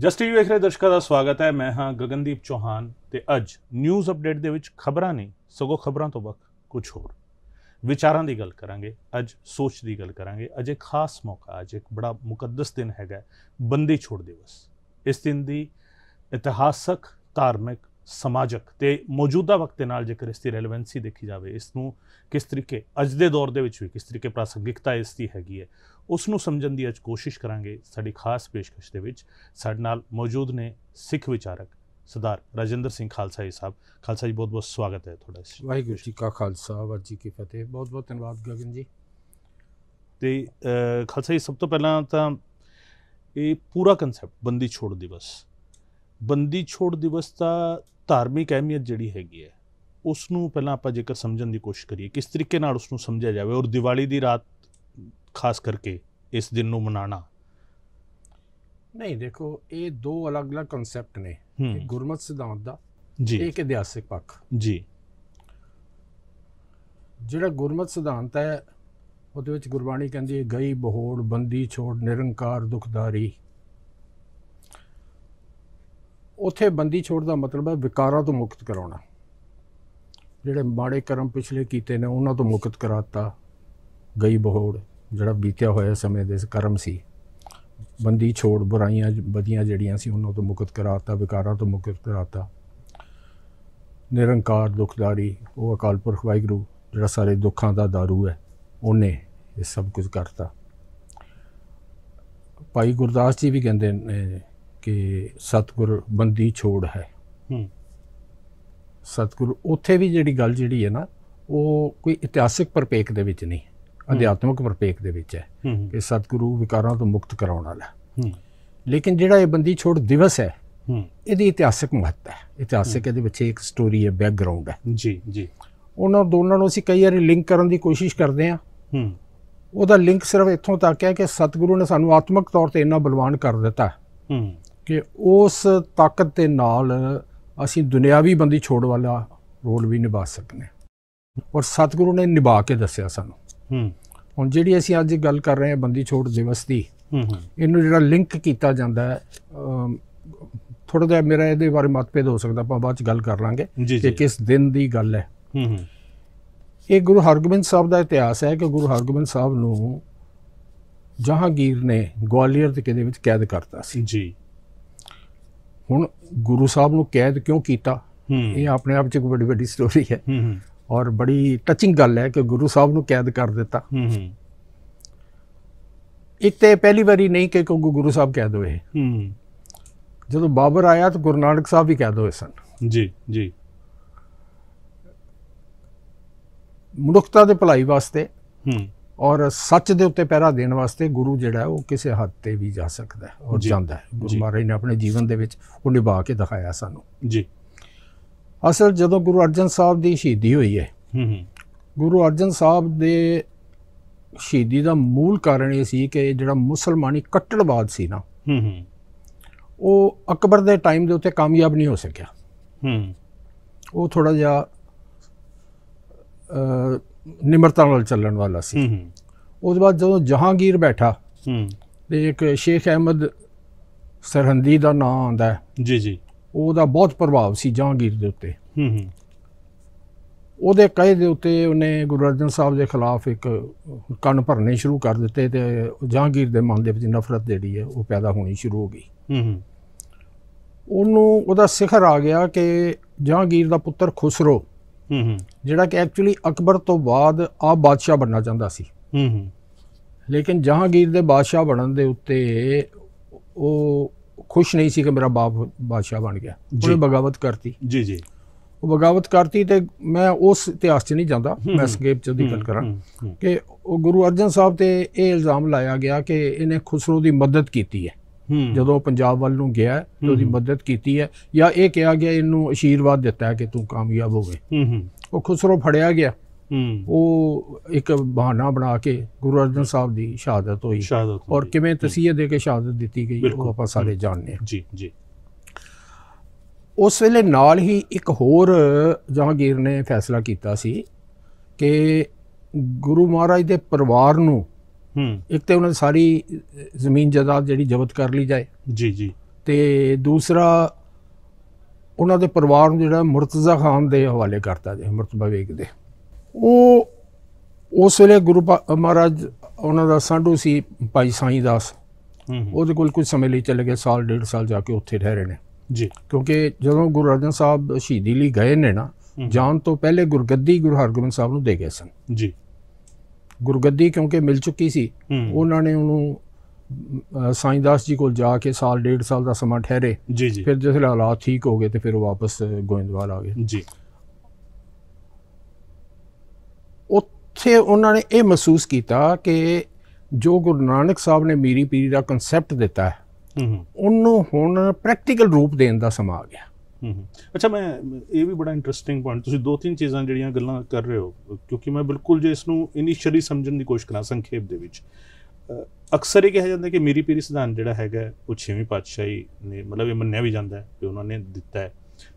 ਜਸਟਿਵ ਵੇਖ ਰਹੇ ਦਰਸ਼ਕਾਂ ਦਾ ਸਵਾਗਤ ਹੈ ਮੈਂ ਹਾਂ ਗਗਨਦੀਪ ਚੋਹਾਨ ਤੇ ਅੱਜ ਨਿਊਜ਼ ਅਪਡੇਟ ਦੇ ਵਿੱਚ ਖਬਰਾਂ ਨਹੀਂ ਸਗੋਂ ਖਬਰਾਂ ਤੋਂ ਵੱਖ ਕੁਝ ਹੋਰ ਵਿਚਾਰਾਂ ਦੀ ਗੱਲ ਕਰਾਂਗੇ ਅੱਜ ਸੋਚ ਦੀ ਗੱਲ ਕਰਾਂਗੇ ਅੱਜ ਇੱਕ ਖਾਸ ਮੌਕਾ ਅੱਜ ਇੱਕ ਬੜਾ ਮੁਕੱਦਸ ਦਿਨ ਹੈਗਾ ਬੰਦੀ ਛੋੜ ਦਿਵਸ ਇਸ ਦਿਨ ਦੀ ਇਤਿਹਾਸਕ ਧਾਰਮਿਕ ਸਮਾਜਿਕ ਤੇ ਮੌਜੂਦਾ ਵਕਤ ਦੇ ਨਾਲ ਜੇਕਰ ਇਸ ਦੀ ਰੈਲੇਵੈਂਸੀ ਦੇਖੀ ਜਾਵੇ ਇਸ ਨੂੰ ਕਿਸ ਤਰੀਕੇ ਅੱਜ ਦੇ ਦੌਰ ਦੇ ਵਿੱਚ ਵੀ ਕਿਸ ਤਰੀਕੇ ਪ੍ਰਾਸੰਗਿਕਤਾ ਇਸ ਦੀ ਹੈਗੀ ਹੈ ਉਸ ਨੂੰ ਸਮਝਣ ਦੀ ਅੱਜ ਕੋਸ਼ਿਸ਼ ਕਰਾਂਗੇ ਸਾਡੀ ਖਾਸ ਪੇਸ਼ਕਸ਼ ਦੇ ਵਿੱਚ ਸਾਡੇ ਨਾਲ ਮੌਜੂਦ ਨੇ ਸਿੱਖ ਵਿਚਾਰਕ ਸਰਦਾਰ ਰਜਿੰਦਰ ਸਿੰਘ ਖਾਲਸਾ ਜੀ ਸਾਹਿਬ ਖਾਲਸਾ ਜੀ ਬਹੁਤ ਬਹੁਤ ਸਵਾਗਤ ਹੈ ਤੁਹਾਡਾ ਵਾਹਿਗੁਰੂ ਜੀ ਕਾ ਖਾਲਸਾ ਵਰਜੀ ਜੀ ਕੀ ਫਤਿਹ ਬਹੁਤ ਬਹੁਤ ਧੰਨਵਾਦ ਗਗਨ ਜੀ ਤੇ ਖਾਲਸਾ ਜੀ ਸਭ ਤੋਂ ਪਹਿਲਾਂ ਤਾਂ ਇਹ ਪੂਰਾ ਕਨਸੈਪਟ ਬੰਦੀ ਛੋੜ ਦਿਵਸ ਬੰਦੀ ਛੋੜ ਦਿਵਸ ਦਾ ਧਾਰਮਿਕ ਅਹਿਮੀਅਤ ਜਿਹੜੀ ਹੈਗੀ ਹੈ ਉਸ ਨੂੰ ਪਹਿਲਾਂ ਆਪਾਂ ਜੇਕਰ ਸਮਝਣ ਦੀ ਕੋਸ਼ਿਸ਼ ਕਰੀਏ ਕਿਸ ਤਰੀਕੇ ਨਾਲ ਉਸ ਨੂੰ ਸਮਝਿਆ ਜਾਵੇ ਔਰ ਦੀਵਾਲੀ ਦੀ ਰਾਤ ਖਾਸ ਕਰਕੇ ਇਸ ਦਿਨ ਨੂੰ ਮਨਾਣਾ ਨਹੀਂ ਦੇਖੋ ਇਹ ਦੋ ਅਲੱਗ-ਅਲੱਗ ਕਨਸੈਪਟ ਨੇ ਇੱਕ ਗੁਰਮਤ ਸਿਧਾਂਤ ਦਾ ਜੀ ਇੱਕ ਇਤਿਹਾਸਿਕ ਪੱਖ ਜੀ ਜਿਹੜਾ ਗੁਰਮਤ ਸਿਧਾਂਤ ਹੈ ਉਹਦੇ ਵਿੱਚ ਗੁਰਬਾਣੀ ਕਹਿੰਦੀ ਹੈ ਗਈ ਬਹੋੜ ਬੰਦੀ ਛੋੜ ਨਿਰੰਕਾਰ ਦੁਖਦਾਰੀ ਉਥੇ ਬੰਦੀ ਛੋੜ ਦਾ ਮਤਲਬ ਹੈ ਵਿਕਾਰਾਂ ਤੋਂ ਮੁਕਤ ਕਰਾਉਣਾ ਜਿਹੜੇ ਮਾੜੇ ਕਰਮ ਪਿਛਲੇ ਕੀਤੇ ਨੇ ਉਹਨਾਂ ਤੋਂ ਮੁਕਤ ਕਰਾਤਾ ਗਈ ਬਹੋੜ ਜਿਹੜਾ ਬੀਤਿਆ ਹੋਇਆ ਸਮੇਂ ਦੇ ਕਰਮ ਸੀ ਬੰਦੀ ਛੋੜ ਬੁਰਾਈਆਂ ਬਦੀਆਂ ਜਿਹੜੀਆਂ ਸੀ ਉਹਨਾਂ ਤੋਂ ਮੁਕਤ ਕਰਾਤਾ ਵਿਕਾਰਾਂ ਤੋਂ ਮੁਕਤ ਕਰਾਤਾ ਨਿਰੰਕਾਰ ਦੁਖਦਾਰੀ ਉਹ ਅਕਾਲ ਪੁਰਖ ਵਾਹਿਗੁਰੂ ਜਿਹੜਾ ਸਾਰੇ ਦੁੱਖਾਂ ਦਾ दारू ਹੈ ਉਹਨੇ ਇਹ ਸਭ ਕੁਝ ਕਰਤਾ ਭਾਈ ਗੁਰਦਾਸ ਜੀ ਵੀ ਕਹਿੰਦੇ ਨੇ ਕਿ ਸਤਗੁਰ ਬੰਦੀ ਛੋੜ ਹੈ ਹੂੰ ਸਤਿਗੁਰੂ ਉੱਥੇ ਵੀ ਜਿਹੜੀ ਗੱਲ ਜਿਹੜੀ ਹੈ ਨਾ ਉਹ ਕੋਈ ਇਤਿਹਾਸਿਕ ਪਰਪੇਖ ਦੇ ਵਿੱਚ ਨਹੀਂ ਅਧਿਆਤਮਿਕ ਪਰਪੇਖ ਦੇ ਵਿੱਚ ਹੈ ਕਿ ਸਤਿਗੁਰੂ ਵਿਕਾਰਾਂ ਤੋਂ ਮੁਕਤ ਕਰਾਉਣ ਵਾਲਾ ਲੇਕਿਨ ਜਿਹੜਾ ਇਹ ਬੰਦੀ ਛੋੜ ਦਿਵਸ ਹੈ ਇਹਦੀ ਇਤਿਹਾਸਿਕ ਮਹੱਤਤਾ ਹੈ ਇਤਿਹਾਸਿਕ ਇਹਦੇ ਵਿੱਚ ਇੱਕ ਸਟੋਰੀ ਹੈ ਬੈਕਗ੍ਰਾਉਂਡ ਹੈ ਜੀ ਜੀ ਉਹਨਾਂ ਦੋਨਾਂ ਨੂੰ ਅਸੀਂ ਕਈ ਵਾਰੀ ਲਿੰਕ ਕਰਨ ਦੀ ਕੋਸ਼ਿਸ਼ ਕਰਦੇ ਹਾਂ ਉਹਦਾ ਲਿੰਕ ਸਿਰਫ ਇੱਥੋਂ ਤੱਕ ਹੈ ਕਿ ਸਤਿਗੁਰੂ ਨੇ ਸਾਨੂੰ ਆਤਮਿਕ ਤੌਰ ਤੇ ਇੰਨਾ ਬਲਵਾਨ ਕਰ ਦਿੱਤਾ ਕਿ ਉਸ ਤਾਕਤ ਦੇ ਨਾਲ ਅਸੀਂ ਦੁਨਿਆਵੀ ਬੰਦੀ ਛੋੜ ਵਾਲਾ ਰੋਲ ਵੀ ਨਿਭਾ ਸਕਨੇ ਔਰ ਸਤਿਗੁਰੂ ਨੇ ਨਿਭਾ ਕੇ ਦੱਸਿਆ ਸਾਨੂੰ ਹੂੰ ਹੁਣ ਜਿਹੜੀ ਅਸੀਂ ਅੱਜ ਗੱਲ ਕਰ ਰਹੇ ਹਾਂ ਬੰਦੀ ਛੋੜ ਦਿਵਸ ਦੀ ਹੂੰ ਇਹਨੂੰ ਜਿਹੜਾ ਲਿੰਕ ਕੀਤਾ ਜਾਂਦਾ ਹੈ ਥੋੜਾ ਜਿਹਾ ਮੇਰਾ ਇਹਦੇ ਬਾਰੇ ਮਤਭੇਦ ਹੋ ਸਕਦਾ ਆਪਾਂ ਬਾਅਦ ਚ ਗੱਲ ਕਰ ਲਾਂਗੇ ਕਿ ਕਿਸ ਦਿਨ ਦੀ ਗੱਲ ਹੈ ਹੂੰ ਹੂੰ ਇਹ ਗੁਰੂ ਹਰਗੋਬਿੰਦ ਸਾਹਿਬ ਦਾ ਇਤਿਹਾਸ ਹੈ ਕਿ ਗੁਰੂ ਹਰਗੋਬਿੰਦ ਸਾਹਿਬ ਨੂੰ ਜਹਾਂਗੀਰ ਨੇ ਗਵਾਲੀਅਰ ਦੇ ਕਿਲੇ ਵਿੱਚ ਕੈਦ ਕਰਤਾ ਸੀ ਜੀ ਹੁਣ ਗੁਰੂ ਸਾਹਿਬ ਨੂੰ ਕੈਦ ਕਿਉਂ ਕੀਤਾ ਇਹ ਆਪਣੇ ਆਪ 'ਚ ਇੱਕ ਬੜੀ ਵੱਡੀ ਸਟੋਰੀ ਹੈ ਔਰ ਬੜੀ ਟੱਚਿੰਗ ਗੱਲ ਹੈ ਕਿ ਗੁਰੂ ਸਾਹਿਬ ਨੂੰ ਕੈਦ ਕਰ ਦਿੱਤਾ ਇੱਥੇ ਤੇ ਪਹਿਲੀ ਵਾਰੀ ਨਹੀਂ ਕਿ ਕੋ ਗੁਰੂ ਸਾਹਿਬ ਕੈਦ ਹੋਏ ਜਦੋਂ ਬਾਬਰ ਆਇਆ ਤਾਂ ਗੁਰੂ ਨਾਨਕ ਸਾਹਿਬ ਵੀ ਕੈਦ ਹੋਏ ਸਨ ਜੀ ਜੀ ਮਨੁੱਖਤਾ ਦੇ ਭਲਾਈ ਵਾਸਤੇ ਔਰ ਸੱਚ ਦੇ ਉੱਤੇ ਪਹਿਰਾ ਦੇਣ ਵਾਸਤੇ ਗੁਰੂ ਜਿਹੜਾ ਉਹ ਕਿਸੇ ਹੱਦ ਤੇ ਵੀ ਜਾ ਸਕਦਾ ਹੈ ਔਰ ਜਾਂਦਾ ਹੈ ਗੁਰੂ ਮਹਾਰਾਜ ਨੇ ਆਪਣੇ ਜੀਵਨ ਦੇ ਵਿੱਚ ਉਹ ਨਿਭਾ ਕੇ ਦਿਖਾਇਆ ਸਾਨੂੰ ਜੀ ਅਸਲ ਜਦੋਂ ਗੁਰੂ ਅਰਜਨ ਸਾਹਿਬ ਦੀ ਸ਼ਹੀਦੀ ਹੋਈ ਹੈ ਗੁਰੂ ਅਰਜਨ ਸਾਹਿਬ ਦੇ ਸ਼ਹੀਦੀ ਦਾ ਮੂਲ ਕਾਰਨ ਇਹ ਸੀ ਕਿ ਜਿਹੜਾ ਮੁਸਲਮਾਨੀ ਕੱਟੜਵਾਦ ਸੀ ਨਾ ਉਹ ਅਕਬਰ ਦੇ ਟਾਈਮ ਦੇ ਉੱਤੇ ਕਾਮਯਾਬ ਨਹੀਂ ਹੋ ਸਕਿਆ ਉਹ ਥੋੜਾ ਜਿਹਾ ਨਿਮਰਤਾ ਨਾਲ ਚੱਲਣ ਵਾਲਾ ਸੀ ਉਸ ਬਾਅਦ ਜਦੋਂ ਜਹਾਂਗੀਰ ਬੈਠਾ ਤੇ ਇੱਕ ਸ਼ੇਖ ਅਹਿਮਦ ਸਰਹੰਦੀ ਦਾ ਨਾਮ ਆਉਂਦਾ ਹੈ ਜੀ ਜੀ ਉਹਦਾ ਬਹੁਤ ਪ੍ਰਭਾਵ ਸੀ ਜਹਾਂਗੀਰ ਦੇ ਉੱਤੇ ਹੂੰ ਉਹਦੇ ਕਹੇ ਦੇ ਉੱਤੇ ਉਹਨੇ ਗੁਰੂ ਅਰਜਨ ਸਾਹਿਬ ਦੇ ਖਿਲਾਫ ਇੱਕ ਕੰਨ ਭਰਨੇ ਸ਼ੁਰੂ ਕਰ ਦਿੱਤੇ ਤੇ ਜਹਾਂਗੀਰ ਦੇ ਮਨ ਦੇ ਵਿੱਚ ਨਫ਼ਰਤ ਜਿਹੜੀ ਹੈ ਉਹ ਪੈਦਾ ਹੋਣੀ ਸ਼ੁਰੂ ਹੋ ਗਈ ਹੂੰ ਹੂੰ ਉਹਨੂੰ ਉਹਦਾ ਸਿਖਰ ਆ ਗਿਆ ਕਿ ਜਹਾਂਗੀਰ ਦਾ ਪੁੱਤਰ ਖੁਸਰੋ ਹੂੰ ਹੂੰ ਜਿਹੜਾ ਕਿ ਐਕਚੁਅਲੀ ਅਕਬਰ ਤੋਂ ਬਾਅਦ ਆ ਬਾਦਸ਼ਾਹ ਬਣਨਾ ਚਾਹੁੰਦਾ ਸੀ ਹੂੰ ਹੂੰ ਲੇਕਿਨ ਜਹਾਂਗੀਰ ਦੇ ਬਾਦਸ਼ਾਹ ਬਣਨ ਦੇ ਉੱਤੇ ਉਹ ਖੁਸ਼ ਨਹੀਂ ਸੀ ਕਿ ਮੇਰਾ ਬਾਪ ਬਾਦਸ਼ਾਹ ਬਣ ਗਿਆ ਉਹਨੇ ਬਗਾਵਤ ਕਰਤੀ ਜੀ ਜੀ ਉਹ ਬਗਾਵਤ ਕਰਤੀ ਤੇ ਮੈਂ ਉਸ ਇਤਿਹਾਸ 'ਚ ਨਹੀਂ ਜਾਂਦਾ ਮੈਂ ਸਕੇਪ 'ਚ ਦੀ ਗੱਲ ਕਰਾਂ ਕਿ ਉਹ ਗੁਰੂ ਅਰਜਨ ਸਾਹਿਬ ਤੇ ਇਹ ਇਲਜ਼ਾਮ ਲਾਇਆ ਗਿਆ ਕਿ ਇਹਨੇ ਖੁਸਰੋ ਦੀ ਮਦਦ ਕੀਤੀ ਹੈ ਜਦੋਂ ਪੰਜਾਬ ਵੱਲ ਨੂੰ ਗਿਆ ਤੇ ਉਹਦੀ ਮਦਦ ਕੀਤੀ ਹੈ ਜਾਂ ਇਹ ਕਿਹਾ ਗਿਆ ਇਹਨੂੰ ਅਸ਼ੀਰਵਾਦ ਦਿੱਤਾ ਹੈ ਕਿ ਤੂੰ ਕਾਮਯਾਬ ਹੋਵੇਂ ਉਹ ਖੁਸਰੋ ਫੜਿਆ ਗਿਆ ਉਹ ਇੱਕ ਬਹਾਨਾ ਬਣਾ ਕੇ ਗੁਰੂ ਅਰਜਨ ਸਾਹਿਬ ਦੀ ਸ਼ਹਾਦਤ ਹੋਈ ਔਰ ਕਿਵੇਂ ਤਸੀਹੇ ਦੇ ਕੇ ਸ਼ਹਾਦਤ ਦਿੱਤੀ ਗਈ ਉਹ ਆਪਾਂ ਸਾਰੇ ਜਾਣਦੇ ਹਾਂ ਜੀ ਜੀ ਉਸ ਵੇਲੇ ਨਾਲ ਹੀ ਇੱਕ ਹੋਰ ਜਹਾਂਗੀਰ ਨੇ ਫੈਸਲਾ ਕੀਤਾ ਸੀ ਕਿ ਗੁਰੂ ਮਹਾਰਾਜ ਦੇ ਪਰਿਵਾਰ ਨੂੰ ਇੱਕ ਤੇ ਉਹਨਾਂ ਦੀ ਸਾਰੀ ਜ਼ਮੀਨ ਜਾਇਦਾਦ ਜਿਹੜੀ ਜ਼ਬਤ ਕਰ ਲਈ ਜਾਏ ਜੀ ਜੀ ਤੇ ਦੂਸਰਾ ਉਹਨਾਂ ਦੇ ਪਰਿਵਾਰ ਨੂੰ ਜਿਹੜਾ ਮੁਰਤਜ਼ਾ ਖਾਨ ਦੇ ਹਵਾਲੇ ਕਰਤਾ ਜੇ ਮੁਰਤਬਾ ਵੇਗ ਦੇ ਉਹ ਉਸ ਵੇਲੇ ਗੁਰੂ ਮਹਾਰਾਜ ਉਹਨਾਂ ਦਾ ਸਾਡੂ ਸੀ ਭਾਈ ਸਾਈ ਦਾਸ ਉਹਦੇ ਕੋਲ ਕੁਝ ਸਮੇਂ ਲਈ ਚਲੇ ਗਏ ਸਾਲ ਡੇਢ ਸਾਲ ਜਾ ਕੇ ਉੱਥੇ ਰਹਿ ਰਹੇ ਨੇ ਜੀ ਕਿਉਂਕਿ ਜਦੋਂ ਗੁਰੂ ਅਰਜਨ ਸਾਹਿਬ ਸ਼ਹੀਦੀ ਲਈ ਗਏ ਨੇ ਨਾ ਜਾਣ ਤੋਂ ਪਹਿਲੇ ਗੁਰਗੱਦੀ ਗੁਰੂ ਹਰਗੋਬਿੰਦ ਸਾਹਿਬ ਨੂੰ ਦੇ ਗਏ ਸਨ ਜੀ ਗੁਰਗੱਦੀ ਕਿਉਂਕਿ ਮਿਲ ਚੁੱਕੀ ਸੀ ਉਹਨਾਂ ਨੇ ਉਹਨੂੰ ਸਾਈਂਦਾਸ ਜੀ ਕੋਲ ਜਾ ਕੇ ਸਾਲ ਡੇਢ ਸਾਲ ਦਾ ਸਮਾਂ ਠਹਿਰੇ ਜੀ ਜੀ ਫਿਰ ਜਦ ਹਾਲਾਤ ਠੀਕ ਹੋ ਗਏ ਤੇ ਫਿਰ ਵਾਪਸ ਗੋਇੰਦਵਾਲ ਆ ਗਏ ਜੀ ਉੱਥੇ ਉਹਨਾਂ ਨੇ ਇਹ ਮਹਿਸੂਸ ਕੀਤਾ ਕਿ ਜੋ ਗੁਰੂ ਨਾਨਕ ਸਾਹਿਬ ਨੇ ਮੀਰੀ ਪੀਰੀ ਦਾ ਕਨਸੈਪਟ ਦਿੱਤਾ ਹੈ ਉਹਨੂੰ ਹੁਣ ਪ੍ਰੈਕਟੀਕਲ ਰੂਪ ਦੇਣ ਦਾ ਸਮਾਂ ਆ ਗਿਆ ਅੱਛਾ ਮੈਂ ਇਹ ਵੀ ਬੜਾ ਇੰਟਰਸਟਿੰਗ ਪੁਆਇੰਟ ਤੁਸੀਂ ਦੋ ਤਿੰਨ ਚੀਜ਼ਾਂ ਜਿਹੜੀਆਂ ਗੱਲਾਂ ਕਰ ਰਹੇ ਹੋ ਕਿਉਂਕਿ ਮੈਂ ਬਿਲਕੁਲ ਜੇ ਇਸ ਨੂੰ ਇਨੀਸ਼ੀਅਲੀ ਸਮਝਣ ਦੀ ਕੋਸ਼ਿਸ਼ ਕਰਾਂ ਸੰਖੇਪ ਦੇ ਵਿੱਚ ਅਕਸਰ ਇਹ ਕਿਹਾ ਜਾਂਦਾ ਕਿ ਮੇਰੀ ਪੀਰੀ ਸਿਧਾਂਤ ਜਿਹੜਾ ਹੈਗਾ ਉਹ ਛੇਵੀਂ ਪਾਤਸ਼ਾਹੀ ਨੇ ਮਤਲਬ ਇਹ ਮੰਨਿਆ ਵੀ ਜਾਂਦਾ ਹੈ ਕਿ ਉਹਨਾਂ ਨੇ ਦਿੱਤਾ ਹੈ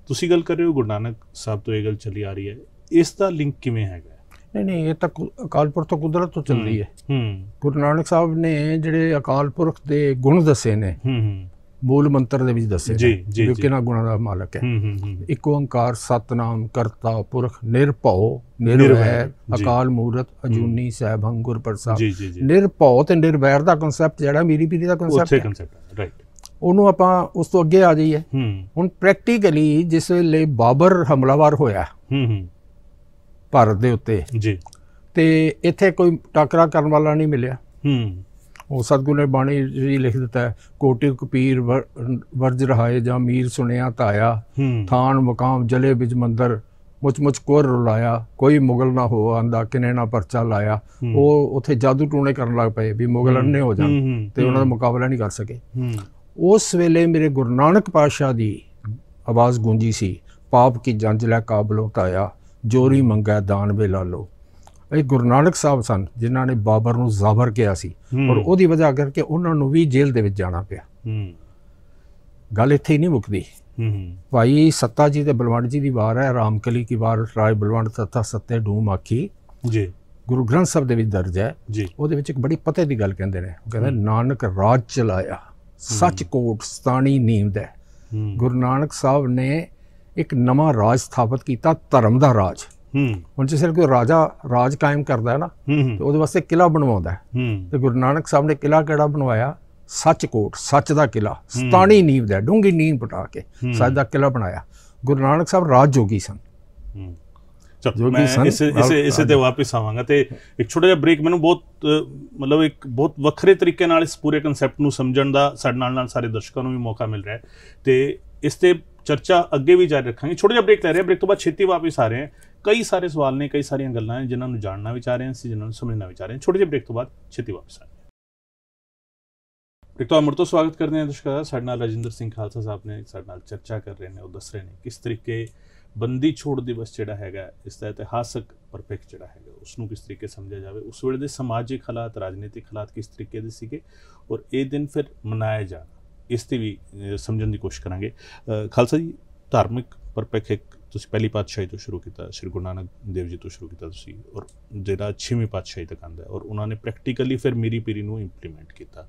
ਤੁਸੀਂ ਗੱਲ ਕਰ ਰਹੇ ਹੋ ਗੁਰੂ ਨਾਨਕ ਸਾਹਿਬ ਤੋਂ ਇਹ ਗੱਲ ਚੱਲੀ ਆ ਰਹੀ ਹੈ ਇਸ ਦਾ ਲਿੰਕ ਕਿਵੇਂ ਹੈਗਾ ਨਹੀਂ ਨਹੀਂ ਇਹ ਤਾਂ ਅਕਾਲ ਪੁਰਖ ਤੋਂ ਕੁਦਰਤ ਤੋਂ ਚੱਲ ਰਹੀ ਹੈ ਹੂੰ ਗੁਰੂ ਨਾਨਕ ਸਾਹਿਬ ਨੇ ਜਿਹੜੇ ਅਕਾਲ ਪੁਰਖ ਦੇ ਗੁਣ ਦੱਸੇ ਨੇ ਹੂੰ ਹੂੰ ਮੂਲ ਮੰਤਰ ਦੇ ਵਿੱਚ ਦੱਸਿਆ ਜੀ ਜੀ ਕਿਹਨਾਂ ਗੁਣਾਂ ਦਾ ਮਾਲਕ ਹੈ ਇੱਕ ਓੰਕਾਰ ਸਤਨਾਮ ਕਰਤਾ ਪੁਰਖ ਨਿਰਭਉ ਨਿਰਵੈਰ ਅਕਾਲ ਮੂਰਤ ਅਜੂਨੀ ਸਹਿਭੰ ਹੰਗੁਰ ਪ੍ਰਸਾਦ ਨਿਰਭਉ ਤੇ ਨਿਰਵੈਰ ਦਾ ਕਨਸੈਪਟ ਜਿਹੜਾ ਮੇਰੀ ਪੀਰੀ ਦਾ ਕਨਸੈਪਟ ਹੈ ਕਨਸੈਪਟ ਰਾਈਟ ਉਹਨੂੰ ਆਪਾਂ ਉਸ ਤੋਂ ਅੱਗੇ ਆ ਜਾਈਏ ਹੁਣ ਪ੍ਰੈਕਟੀਕਲੀ ਜਿਸ ਵੇਲੇ ਬਾਬਰ ਹਮਲਾਵਰ ਹੋਇਆ ਭਾਰਤ ਦੇ ਉੱਤੇ ਜੀ ਤੇ ਇੱਥੇ ਕੋਈ ਟਕਰਾ ਕਰਨ ਵਾਲਾ ਨਹੀਂ ਮਿਲਿਆ ਹੂੰ ਉਹ ਸਤਗੁਰ ਨੇ ਬਾਣੀ ਜੀ ਲਿਖ ਦਿੱਤਾ ਕੋਟੀ ਕਪੀਰ ਵਰਜ ਰਹਾਏ ਜਾਂ ਮੀਰ ਸੁਣਿਆ ਤਾਇਆ ਥਾਨ ਮਕਾਮ ਜਲੇ ਵਿੱਚ ਮੰਦਰ ਮੁੱਚ ਮੁੱਚ ਕੋਰ ਰੁਲਾਇਆ ਕੋਈ ਮੁਗਲ ਨਾ ਹੋ ਆਂਦਾ ਕਿਨੇ ਨਾ ਪਰਚਾ ਲਾਇਆ ਉਹ ਉੱਥੇ ਜਾਦੂ ਟੂਣੇ ਕਰਨ ਲੱਗ ਪਏ ਵੀ ਮੁਗਲ ਅੰਨੇ ਹੋ ਜਾਣ ਤੇ ਉਹਨਾਂ ਦਾ ਮੁਕਾਬਲਾ ਨਹੀਂ ਕਰ ਸਕੇ ਉਸ ਵੇਲੇ ਮੇਰੇ ਗੁਰੂ ਨਾਨਕ ਪਾਤਸ਼ਾਹ ਦੀ ਆਵਾਜ਼ ਗੂੰਜੀ ਸੀ ਪਾਪ ਕੀ ਜੰਜ ਲੈ ਕਾਬਲੋ ਤਾਇਆ ਜੋਰੀ ਮੰਗਾ ਦਾਨ ਵੇ ਲਾਲੋ ਇਹ ਗੁਰੂ ਨਾਨਕ ਸਾਹਿਬ ਸਨ ਜਿਨ੍ਹਾਂ ਨੇ ਬਾਬਰ ਨੂੰ ਜ਼ਾਬਰ ਕਿਹਾ ਸੀ ਔਰ ਉਹਦੀ ਵਜ੍ਹਾ ਕਰਕੇ ਉਹਨਾਂ ਨੂੰ ਵੀ ਜੇਲ੍ਹ ਦੇ ਵਿੱਚ ਜਾਣਾ ਪਿਆ ਹੂੰ ਗੱਲ ਇੱਥੇ ਹੀ ਨਹੀਂ ਮੁੱਕਦੀ ਹੂੰ ਭਾਈ ਸੱਤਾ ਜੀ ਤੇ ਬਲਵੰਡ ਜੀ ਦੀ ਵਾਰ ਹੈ ਰਾਮਕਲੀ ਕੀ ਵਾਰ ਰਾਜ ਬਲਵੰਡ ਸੱਤਾ ਸੱਤੇ ਡੂਮ ਆਖੀ ਜੀ ਗੁਰੂ ਗ੍ਰੰਥ ਸਾਹਿਬ ਦੇ ਵਿੱਚ ਦਰਜ ਹੈ ਜੀ ਉਹਦੇ ਵਿੱਚ ਇੱਕ ਬੜੀ ਪਤੇ ਦੀ ਗੱਲ ਕਹਿੰਦੇ ਨੇ ਉਹ ਕਹਿੰਦਾ ਨਾਨਕ ਰਾਜ ਚਲਾਇਆ ਸੱਚ ਕੋਟ ਸਤਾਣੀ ਨੀਂਦ ਹੈ ਗੁਰੂ ਨਾਨਕ ਸਾਹਿਬ ਨੇ ਇੱਕ ਨਵਾਂ ਰਾਜ ਸਥਾਪਿਤ ਕੀਤਾ ਧਰਮ ਦਾ ਰਾਜ ਹੂੰ ਹੁਣ ਜਿਸ ਵੇਲੇ ਕੋਈ ਰਾਜਾ ਰਾਜ ਕਾਇਮ ਕਰਦਾ ਹੈ ਨਾ ਤੇ ਉਹਦੇ ਵਾਸਤੇ ਕਿਲਾ ਬਣਵਾਉਂਦਾ ਹੈ ਤੇ ਗੁਰੂ ਨਾਨਕ ਸਾਹਿਬ ਨੇ ਕਿਲਾ ਕਿਹੜਾ ਬਣਵਾਇਆ ਸੱਚਕੋਟ ਸੱਚ ਦਾ ਕਿਲਾ ਸਤਾਣੀ ਨੀਂਵ ਦਾ ਡੂੰਗੀ ਨੀਂਵ ਪਟਾ ਕੇ ਸੱਚ ਦਾ ਕਿਲਾ ਬਣਾਇਆ ਗੁਰੂ ਨਾਨਕ ਸਾਹਿਬ ਰਾਜ ਜੋਗੀ ਸਨ ਜੋ ਮੈਂ ਇਸ ਇਸ ਤੇ ਵਾਪਸ ਆਵਾਂਗਾ ਤੇ ਇੱਕ ਛੋਟਾ ਜਿਹਾ ਬ੍ਰੇਕ ਮੈਨੂੰ ਬਹੁਤ ਮਤਲਬ ਇੱਕ ਬਹੁਤ ਵੱਖਰੇ ਤਰੀਕੇ ਨਾਲ ਇਸ ਪੂਰੇ ਕਨਸੈਪਟ ਨੂੰ ਸਮਝਣ ਦਾ ਸਾਡੇ ਨਾਲ ਨਾਲ ਸਾਰੇ ਦਰਸ਼ਕਾਂ ਨੂੰ ਵੀ ਮੌਕਾ ਮਿਲ ਰਿਹਾ ਹੈ ਤੇ ਇਸ ਤੇ ਚਰਚਾ ਅੱਗੇ ਵੀ ਜਾਰੀ ਰੱਖਾਂਗੇ ਛੋਟੇ ਜਿਹਾ ਬ੍ਰੇਕ ਲੈ ਰਹੇ ਹਾਂ ਬ੍ਰੇਕ ਤੋਂ ਬਾਅਦ ਛੇਤੀ ਵਾਪਸ ਆ ਰਹੇ ਹਾਂ ਕਈ ਸਾਰੇ ਸਵਾਲ ਨੇ ਕਈ ਸਾਰੀਆਂ ਗੱਲਾਂ ਨੇ ਜਿਨ੍ਹਾਂ ਨੂੰ ਜਾਣਨਾ ਵੀ ਚਾਹ ਰਹੇ ਹਾਂ ਸੀ ਜਿਨ੍ਹਾਂ ਨੂੰ ਸਮਝਣਾ ਵੀ ਚਾਹ ਰਹੇ ਹਾਂ ਛੋਟੇ ਜਿਹੇ ਬ੍ਰੇਕ ਤੋਂ ਬਾਅਦ ਛੇਤੀ ਵਾਪਸ ਆ ਰਹੇ ਹਾਂ ਬ੍ਰੇਕ ਤੋਂ ਤੋਂ ਸਵਾਗਤ ਕਰਦੇ ਹਾਂ ਦਰਸ਼ਕਾਂ ਸਾਡੇ ਨਾਲ ਰਜਿੰਦਰ ਸਿੰਘ ਖਾਲਸਾ ਸਾਹਿਬ ਨੇ ਸਾਡੇ ਨਾਲ ਚਰਚਾ ਕਰ ਰਹੇ ਨੇ ਉਹ ਦੱਸ ਰਹੇ ਨੇ ਕਿਸ ਤਰੀਕੇ ਬੰਦੀ ਛੋੜ ਦਿਵਸ ਜਿਹੜਾ ਹੈਗਾ ਇਸ ਦਾ ਇਤਿਹਾਸਕ ਪਰਪੈਕਟ ਜਿਹੜਾ ਹੈਗਾ ਉਸ ਨੂੰ ਕਿਸ ਤਰੀਕੇ ਸਮਝਿਆ ਜਾਵੇ ਉਸ ਵੇਲੇ ਦੇ ਸਮਾਜਿਕ ਹਾਲਾਤ ਰਾਜਨੀਤਿਕ ਹਾਲਾਤ ਕਿਸ ਤਰੀਕੇ ਦੇ ਸੀਗੇ ਔਰ ਇਹ ਦਿਨ ਫਿਰ ਮਨਾਇਆ ਜਾਂਦਾ ਇਸ ਤੇ ਵੀ ਸਮਝਣ ਦੀ ਕੋਸ਼ਿਸ਼ ਕਰਾਂਗੇ ਖਾਲਸਾ ਜੀ ਧਾਰਮਿਕ ਪਰਪੱਖ ਇੱਕ ਤੁਸੀਂ ਪਹਿਲੀ ਪਾਤਸ਼ਾਹੀ ਤੋਂ ਸ਼ੁਰੂ ਕੀਤਾ ਸ੍ਰੀ ਗੁਰੂ ਨਾਨਕ ਦੇਵ ਜੀ ਤੋਂ ਸ਼ੁਰੂ ਕੀਤਾ ਤੁਸੀਂ ਔਰ ਜਿਹੜਾ 6ਵੀਂ ਪਾਤਸ਼ਾਹੀ ਤੱਕ ਆਂਦਾ ਔਰ ਉਹਨਾਂ ਨੇ ਪ੍ਰੈਕਟੀਕਲੀ ਫਿਰ ਮੇਰੀ ਪੀਰੀ ਨੂੰ ਇੰਪਲੀਮੈਂਟ ਕੀਤਾ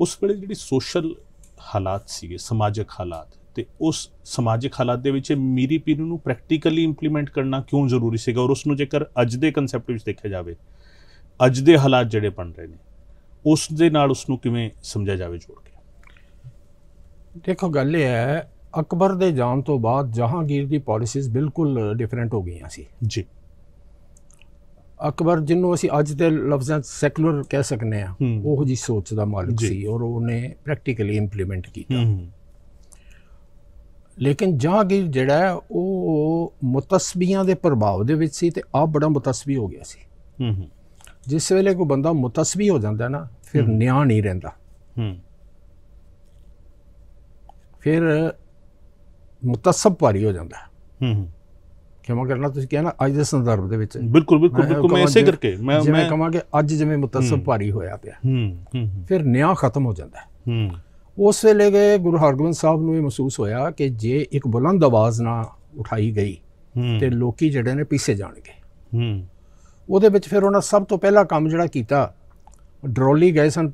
ਉਸ ਵੇਲੇ ਜਿਹੜੀ ਸੋਸ਼ਲ ਹਾਲਾਤ ਸੀਗੇ ਸਮਾਜਿਕ ਹਾਲਾਤ ਤੇ ਉਸ ਸਮਾਜਿਕ ਹਾਲਾਤ ਦੇ ਵਿੱਚ ਮੀਰੀ ਪੀਰੀ ਨੂੰ ਪ੍ਰੈਕਟੀਕਲੀ ਇੰਪਲੀਮੈਂਟ ਕਰਨਾ ਕਿਉਂ ਜ਼ਰੂਰੀ ਸੀਗਾ ਔਰ ਉਸ ਨੂੰ ਜੇਕਰ ਅੱਜ ਦੇ ਕਨਸੈਪਟ ਵਿੱਚ ਦੇਖਿਆ ਜਾਵੇ ਅੱਜ ਦੇ ਹਾਲਾਤ ਜਿਹੜੇ ਬਣ ਰਹੇ ਨੇ ਉਸ ਦੇ ਨਾਲ ਉਸ ਨੂੰ ਕਿਵੇਂ ਸਮਝਿਆ ਜਾਵੇ ਜੋੜ ਕੇ ਦੇਖੋ ਗੱਲ ਇਹ ਹੈ ਅਕਬਰ ਦੇ ਜਾਣ ਤੋਂ ਬਾਅਦ ਜਹਾਂਗੀਰ ਦੀ ਪਾਲਿਸੀਜ਼ ਬਿਲਕੁਲ ਡਿਫਰੈਂਟ ਹੋ ਗਈਆਂ ਸੀ ਜੀ ਅਕਬਰ ਜਿਹਨੂੰ ਅਸੀਂ ਅੱਜ ਦੇ ਲਫ਼ਜ਼ਾਂ ਸੈਕੂਲਰ ਕਹਿ ਸਕਨੇ ਆ ਉਹ ਜੀ ਸੋਚ ਦਾ ਮਾਲਕ ਸੀ ਔਰ ਉਹਨੇ ਪ੍ਰੈਕਟੀਕਲੀ ਇੰਪਲੀਮੈਂਟ ਕੀਤਾ ਲੇਕਿਨ ਜਹਾਂਗੀਰ ਜਿਹੜਾ ਉਹ ਮੁਤਸਬੀਆਂ ਦੇ ਪ੍ਰਭਾਵ ਦੇ ਵਿੱਚ ਸੀ ਤੇ ਆ ਬੜਾ ਮੁਤਸਬੀ ਹੋ ਗਿਆ ਸੀ ਜਿਸ ਵੇਲੇ ਕੋਈ ਬੰਦਾ ਮੁਤਸਬੀ ਹੋ ਜਾਂਦਾ ਨਾ ਫਿਰ ਨਿਆਂ ਨਹੀਂ ਰਹਿੰਦਾ ਹੂੰ ਫਿਰ ਮੁਤਸਬ ਭਾਰੀ ਹੋ ਜਾਂਦਾ ਹੂੰ ਹੂੰ ਕਿਵੇਂ ਕਰਨਾ ਤੁਸੀਂ ਕਿਹਾ ਨਾ ਅੱਜ ਦੇ ਸੰਦਰਭ ਦੇ ਵਿੱਚ ਬਿਲਕੁਲ ਬਿਲਕੁਲ ਬਿਲਕੁਲ ਮੈਂ ਇਸੇ ਕਰਕੇ ਮੈਂ ਮੈਂ ਕਹਾਂ ਕਿ ਅੱਜ ਜਿਵੇਂ ਮੁਤਸਬ ਭਾਰੀ ਹੋਇਆ ਪਿਆ ਹੂੰ ਹੂੰ ਫਿਰ ਨਿਆਂ ਖਤਮ ਹੋ ਜਾਂਦਾ ਹੂੰ ਉਸ ਵੇਲੇ ਗਏ ਗੁਰੂ ਹਰਗੋਬਿੰਦ ਸਾਹਿਬ ਨੂੰ ਇਹ ਮਹਿਸੂਸ ਹੋਇਆ ਕਿ ਜੇ ਇੱਕ ਬੁਲੰਦ ਆਵਾਜ਼ ਨਾ ਉਠਾਈ ਗਈ ਤੇ ਲੋਕੀ ਜਿਹੜੇ ਨੇ ਪਿੱਛੇ ਜਾਣਗੇ ਹੂੰ ਉਹਦੇ ਵਿੱਚ ਫਿਰ ਉਹਨਾਂ ਸਭ ਤੋਂ ਪਹਿਲਾ ਕੰਮ ਜਿਹੜਾ ਕੀਤਾ ਡਰੋਲੀ ਗਏ ਸਨ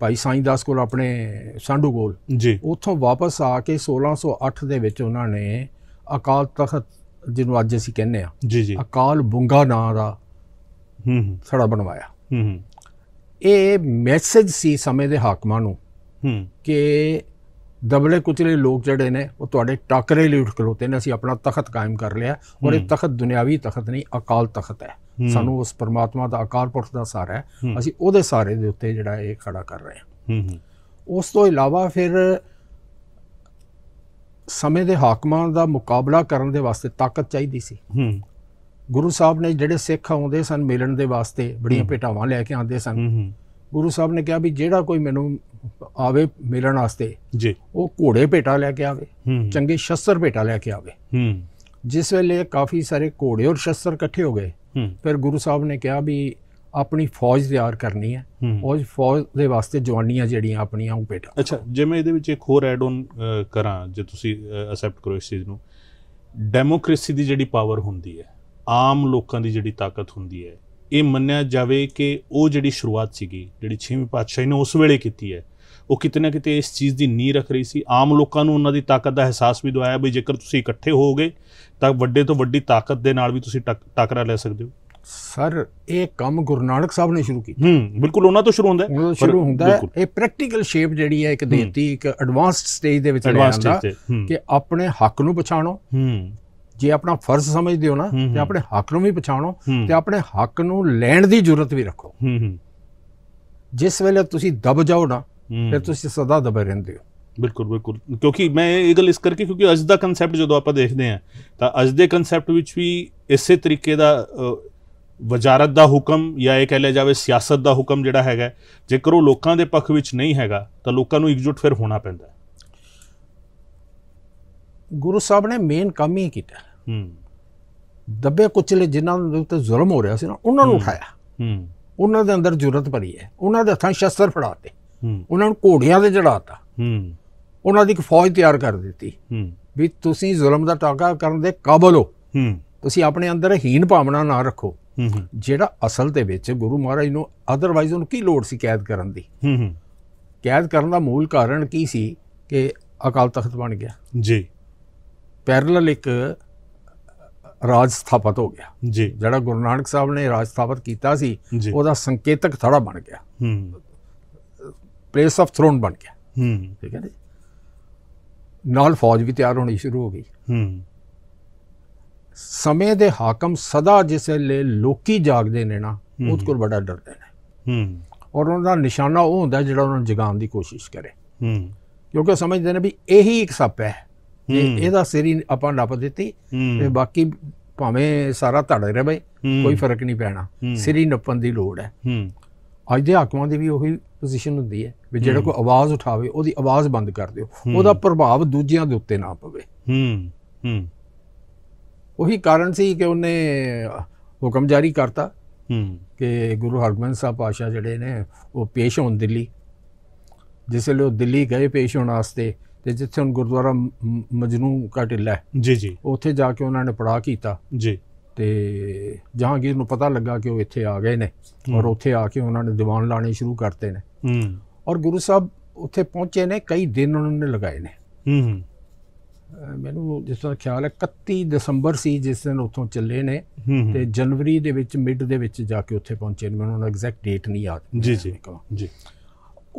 ਭਾਈ ਸਾਈਂ ਦਾਸ ਕੋਲ ਆਪਣੇ ਸਾਂਡੂ ਕੋਲ ਜੀ ਉੱਥੋਂ ਵਾਪਸ ਆ ਕੇ 1608 ਦੇ ਵਿੱਚ ਉਹਨਾਂ ਨੇ ਅਕਾਲ ਤਖਤ ਜਿਹਨੂੰ ਅੱਜ ਅਸੀਂ ਕਹਿੰਦੇ ਆ ਜੀ ਜੀ ਅਕਾਲ ਬੁੰਗਾ ਨਾਂ ਦਾ ਹੂੰ ਹੂੰ ਸੜਾ ਬਣਵਾਇਆ ਹੂੰ ਹੂੰ ਇਹ ਮੈਸੇਜ ਸੀ ਸਮੇਂ ਦੇ ਹਾਕਮਾਂ ਨੂੰ ਹੂੰ ਕਿ ਦਬਲੇ ਕੁਚਲੇ ਲੋਕ ਜਿਹੜੇ ਨੇ ਉਹ ਤੁਹਾਡੇ ਟੱਕਰੇ ਲਈ ਉੱਠ ਖਲੋਤੇ ਨੇ ਅਸੀਂ ਆਪਣਾ ਤਖਤ ਕਾਇਮ ਕਰ ਲਿਆ ਔਰ ਇਹ ਤਖਤ ਦੁਨਿਆਵੀ ਤਖਤ ਨਹੀਂ ਅਕਾਲ ਤਖਤ ਹੈ ਸਾਨੂੰ ਉਸ ਪਰਮਾਤਮਾ ਦਾ ਅਕਾਲ ਪੁਰਖ ਦਾ ਸਾਰਾ ਹੈ ਅਸੀਂ ਉਹਦੇ ਸਾਰੇ ਦੇ ਉੱਤੇ ਜਿਹੜਾ ਇਹ ਖੜਾ ਕਰ ਰਹੇ ਹਾਂ ਉਸ ਤੋਂ ਇਲਾਵਾ ਫਿਰ ਸਮੇਂ ਦੇ ਹਾਕਮਾਂ ਦਾ ਮੁਕਾਬਲਾ ਕਰਨ ਦੇ ਵਾਸਤੇ ਤਾਕਤ ਚਾਹੀਦੀ ਸੀ ਗੁਰੂ ਸਾਹਿਬ ਨੇ ਜਿਹੜੇ ਸਿੱਖ ਆਉਂਦੇ ਸਨ ਮਿਲਣ ਦੇ ਵਾਸਤੇ ਬੜੀਆਂ ਭੇਟਾਵਾਂ ਲੈ ਕੇ ਆਉਂਦੇ ਸਨ ਗੁਰੂ ਸਾਹਿਬ ਨੇ ਕਿਹਾ ਵੀ ਜਿਹੜਾ ਕੋਈ ਮੈਨੂੰ ਆਵੇ ਮਿਲਣ ਵਾਸਤੇ ਜੀ ਉਹ ਘੋੜੇ ਭੇਟਾ ਲੈ ਕੇ ਆਵੇ ਚੰਗੇ ਸ਼ਸਤਰ ਭੇਟਾ ਲੈ ਕੇ ਆਵੇ ਹੂੰ ਜਿਸ ਵੇਲੇ ਕਾਫੀ ਸਾਰੇ ਘੋੜੇ ਔਰ ਸ਼ਸਤਰ ਇਕੱਠੇ ਹੋ ਗਏ ਫਿਰ ਗੁਰੂ ਸਾਹਿਬ ਨੇ ਕਿਹਾ ਵੀ ਆਪਣੀ ਫੌਜ ਤਿਆਰ ਕਰਨੀ ਹੈ ਉਹ ਫੌਜ ਦੇ ਵਾਸਤੇ ਜਵਾਨੀਆਂ ਜਿਹੜੀਆਂ ਆਪਣੀਆਂ ਉਹ ਭੇਟਾ ਅੱਛਾ ਜੇ ਮੈਂ ਇਹਦੇ ਵਿੱਚ ਇੱਕ ਹੋਰ ਐਡ ਔਨ ਕਰਾਂ ਜੇ ਤੁਸੀਂ ਅਸੈਪਟ ਕਰੋ ਇਸ ਚੀਜ਼ ਨੂੰ ਡੈਮੋਕ੍ਰੇਸੀ ਦੀ ਜਿਹੜੀ ਪਾਵਰ ਹੁੰਦੀ ਹੈ ਆਮ ਲੋਕਾਂ ਦੀ ਜਿਹੜੀ ਤਾਕਤ ਹੁੰਦੀ ਹੈ ਇਹ ਮੰਨਿਆ ਜਾਵੇ ਕਿ ਉਹ ਜਿਹੜੀ ਸ਼ੁਰੂਆਤ ਸੀਗੀ ਜਿਹੜੀ ਛੇਵੇਂ ਪਾਤਸ਼ਾਹੀ ਨੇ ਉਸ ਵੇਲੇ ਕੀਤੀ ਹੈ ਉਹ ਕਿਤੇ ਨਾ ਕਿਤੇ ਇਸ ਚੀਜ਼ ਦੀ ਨੀਂਹ ਰੱਖ ਰਹੀ ਸੀ ਆਮ ਲੋਕਾਂ ਨੂੰ ਉਹਨਾਂ ਦੀ ਤਾਕਤ ਦਾ ਅਹਿਸਾਸ ਵੀ ਦਵਾਇਆ ਵੀ ਜੇਕਰ ਤੁਸੀਂ ਇਕੱਠੇ ਹੋਵੋਗੇ ਤਾਂ ਵੱਡੇ ਤੋਂ ਵੱਡੀ ਤਾਕਤ ਦੇ ਨਾਲ ਵੀ ਤੁਸੀਂ ਟੱਕਰਾ ਲੈ ਸਕਦੇ ਹੋ ਸਰ ਇਹ ਕੰਮ ਗੁਰੂ ਨਾਨਕ ਸਾਹਿਬ ਨੇ ਸ਼ੁਰੂ ਕੀਤਾ ਹੂੰ ਬਿਲਕੁਲ ਉਹਨਾਂ ਤੋਂ ਸ਼ੁਰੂ ਹੁੰਦਾ ਹੈ ਸ਼ੁਰੂ ਹੁੰਦਾ ਇਹ ਪ੍ਰੈਕਟੀਕਲ ਸ਼ੇਪ ਜਿਹੜੀ ਹੈ ਇੱਕ ਦੇਤੀ ਇੱਕ ਐਡਵਾਂਸਡ ਸਟੇਜ ਦੇ ਵਿੱਚ ਲੈ ਆਉਂਦਾ ਕਿ ਆਪਣੇ ਹੱਕ ਨੂੰ ਪਛਾਣੋ ਹੂੰ ਜੇ ਆਪਣਾ ਫਰਜ਼ ਸਮਝਦੇ ਹੋ ਨਾ ਤੇ ਆਪਣੇ ਹੱਕ ਨੂੰ ਵੀ ਪਛਾਣੋ ਤੇ ਆਪਣੇ ਹੱਕ ਨੂੰ ਲੈਣ ਦੀ ਜ਼ਰੂਰਤ ਵੀ ਰੱਖੋ ਜਿਸ ਵੇਲੇ ਤੁਸੀਂ ਦਬ ਜਾਓ ਨਾ ਫਿਰ ਤੁਸੀਂ ਸਦਾ ਦਬੇ ਰਹਿੰਦੇ ਹੋ ਬਿਲਕੁਲ ਬਿਲਕੁਲ ਕਿਉਂਕਿ ਮੈਂ ਇਹ ਗੱਲ ਇਸ ਕਰਕੇ ਕਿਉਂਕਿ ਅੱਜ ਦਾ ਕਨਸੈਪਟ ਜਦੋਂ ਆਪਾਂ ਦੇਖਦੇ ਆ ਤਾਂ ਅੱਜ ਦੇ ਕਨਸੈਪਟ ਵਿੱਚ ਵੀ ਇਸੇ ਤਰੀਕੇ ਦਾ ਵਜ਼ਾਰਤ ਦਾ ਹੁਕਮ ਜਾਂ ਇਹ ਕਹਿ ਲਿਆ ਜਾਵੇ ਸਿਆਸਤ ਦਾ ਹੁਕਮ ਜਿਹੜਾ ਹੈਗਾ ਜੇਕਰ ਉਹ ਲੋਕਾਂ ਦੇ ਪੱਖ ਵਿੱਚ ਨਹੀਂ ਹੈਗਾ ਤਾਂ ਲੋਕਾਂ ਨੂੰ ਇਕਜੁੱਟ ਫਿਰ ਹੋਣਾ ਪੈਂਦਾ ਗੁਰੂ ਸਾਹਿਬ ਨੇ ਮੇਨ ਕੰਮ ਹੀ ਕੀਤਾ ਹੂੰ ਦੱਬੇ ਕੁਚਲੇ ਜਿਨ੍ਹਾਂ ਦੇ ਉੱਤੇ ਜ਼ੁਲਮ ਹੋ ਰਿਹਾ ਸੀ ਨਾ ਉਹਨਾਂ ਨੂੰ ਉਠਾਇਆ ਹੂੰ ਉਹਨਾਂ ਦੇ ਅੰਦਰ ਜੁਰਤ ਭਰੀ ਹੈ ਉਹਨਾਂ ਦੇ ਹੱਥਾਂ ਸ਼ਸਤਰ ਫੜਾਤੇ ਹੂੰ ਉਹਨਾਂ ਨੂੰ ਘੋੜਿਆਂ ਦੇ ਚੜਾਤਾ ਉਹਨਾਂ ਦੀ ਇੱਕ ਫੌਜ ਤਿਆਰ ਕਰ ਦਿੱਤੀ ਹੂੰ ਵੀ ਤੁਸੀਂ ਜ਼ੁਲਮ ਦਾ ਟਾਕਾ ਕਰਨ ਦੇ ਕਾਬਲ ਹੋ ਹੂੰ ਤੁਸੀਂ ਆਪਣੇ ਅੰਦਰ ਹੀਨ ਭਾਵਨਾ ਨਾ ਰੱਖੋ ਹੂੰ ਜਿਹੜਾ ਅਸਲ ਦੇ ਵਿੱਚ ਗੁਰੂ ਮਹਾਰਾਜ ਨੂੰ ਅਦਰਵਾਈਜ਼ ਉਹਨੂੰ ਕੀ ਲੋੜ ਸੀ ਕੈਦ ਕਰਨ ਦੀ ਹੂੰ ਕੈਦ ਕਰਨ ਦਾ ਮੂਲ ਕਾਰਨ ਕੀ ਸੀ ਕਿ ਅਕਾਲ ਤਖਤ ਬਣ ਗਿਆ ਜੀ ਪੈਰਲਲ ਇੱਕ ਰਾਜ ਸਥਾਪਿਤ ਹੋ ਗਿਆ ਜੀ ਜਿਹੜਾ ਗੁਰੂ ਨਾਨਕ ਸਾਹਿਬ ਨੇ ਰਾਜ ਸਥਾਪਿਤ ਕੀਤਾ ਸੀ ਉਹਦਾ ਸੰਕੇਤਕ ਥੜਾ ਬਣ ਗਿਆ ਹੂੰ ਪਲੇਸ ਆਫ ਥਰੋਨ ਬਣ ਗਿਆ ਹੂੰ ਠੀਕ ਹੈ ਜੀ ਨਾਲ ਫੌਜ ਵੀ ਤਿਆਰ ਹੋਣੀ ਸ਼ੁਰੂ ਹੋ ਗਈ ਹੂੰ ਸਮੇਂ ਦੇ ਹਾਕਮ ਸਦਾ ਜਿਸ ਲਈ ਲੋਕੀ ਜਾਗਦੇ ਨੇ ਨਾ ਉਹਦੇ ਕੋਲ ਬੜਾ ਡਰਦੇ ਨੇ ਹੂੰ ਔਰ ਉਹਨਾਂ ਦਾ ਨਿਸ਼ਾਨਾ ਉਹ ਹੁੰਦਾ ਜਿਹੜਾ ਉਹਨਾਂ ਨੂੰ ਜਗਾਉਣ ਦੀ ਕੋਸ਼ਿਸ਼ ਕਰੇ ਹੂੰ ਕਿਉਂਕਿ ਸਮਝਦੇ ਨੇ ਵੀ ਇਹੀ ਇੱਕ ਸੱਪ ਹੈ ਇਹਦਾ ਸਿਰੀ ਆਪਾਂ ਨੱਪ ਦਿੱਤੀ ਤੇ ਬਾਕੀ ਭਾਵੇਂ ਸਾਰਾ ਧੜ ਰਵੇ ਕੋਈ ਫਰਕ ਨਹੀਂ ਪੈਣਾ ਸਿਰੀ ਨੱਪਣ ਦੀ ਲੋੜ ਹੈ ਅੱਜ ਦੇ ਹਾਕਮਾਂ ਦੀ ਵੀ ਉਹੀ ਪੋਜੀਸ਼ਨ ਹੁੰਦੀ ਹੈ ਵੀ ਜਿਹੜਾ ਕੋਈ ਆਵਾਜ਼ ਉਠਾਵੇ ਉਹਦੀ ਆਵਾਜ਼ ਬੰਦ ਕਰ ਦਿਓ ਉਹਦਾ ਪ੍ਰਭਾਵ ਦੂਜਿਆਂ ਦੇ ਉੱਤੇ ਨਾ ਪਵੇ ਉਹੀ ਕਾਰਨ ਸੀ ਕਿ ਉਹਨੇ ਹੁਕਮ ਜਾਰੀ ਕਰਤਾ ਕਿ ਗੁਰੂ ਹਰਗੋਬਿੰਦ ਸਾਹਿਬ ਪਾਸ਼ਾ ਜਿਹੜੇ ਨੇ ਉਹ ਪੇਸ਼ ਹੋਣ ਦਿੱਲੀ ਜਿਸ ਲਈ ਉਹ ਦਿੱਲੀ ਗਏ ਪੇਸ਼ ਹੋਣ ਵਾਸਤੇ ਤੇ ਜਿੱਥੇ ਹੁਣ ਗੁਰਦੁਆਰਾ ਮਜਨੂ ਕਾ ਟਿੱਲਾ ਹੈ ਜੀ ਜੀ ਉੱਥੇ ਜਾ ਕੇ ਉਹਨਾਂ ਨੇ ਪੜਾ ਕੀਤਾ ਜੀ ਤੇ ਜਹਾਂਗੀਰ ਨੂੰ ਪਤਾ ਲੱਗਾ ਕਿ ਉਹ ਇੱਥੇ ਆ ਗਏ ਨੇ ਔਰ ਉੱਥੇ ਆ ਕੇ ਉਹਨਾਂ ਨੇ ਦੀਵਾਨ ਲਾਣੇ ਸ਼ੁਰੂ ਕਰਤੇ ਨੇ ਹੂੰ ਔਰ ਗੁਰੂ ਸਾਹਿਬ ਉੱਥੇ ਪਹੁੰਚੇ ਨੇ ਕਈ ਦਿਨ ਉਹਨਾਂ ਨੇ ਲਗਾਏ ਨੇ ਹੂੰ ਮੈਨੂੰ ਜਿਸ ਤਰ੍ਹਾਂ ਖਿਆਲ ਹੈ 31 ਦਸੰਬਰ ਸੀ ਜਿਸ ਦਿਨ ਉੱਥੋਂ ਚੱਲੇ ਨੇ ਤੇ ਜਨਵਰੀ ਦੇ ਵਿੱਚ ਮਿਡ ਦੇ ਵਿੱਚ ਜਾ ਕੇ ਉੱਥੇ ਪਹੁੰਚੇ ਨੇ ਮੈਨੂੰ ਉਹਨਾਂ ਐਗਜ਼ੈਕਟ ਡੇਟ ਨਹੀਂ ਯਾਦ ਜੀ ਜੀ ਜੀ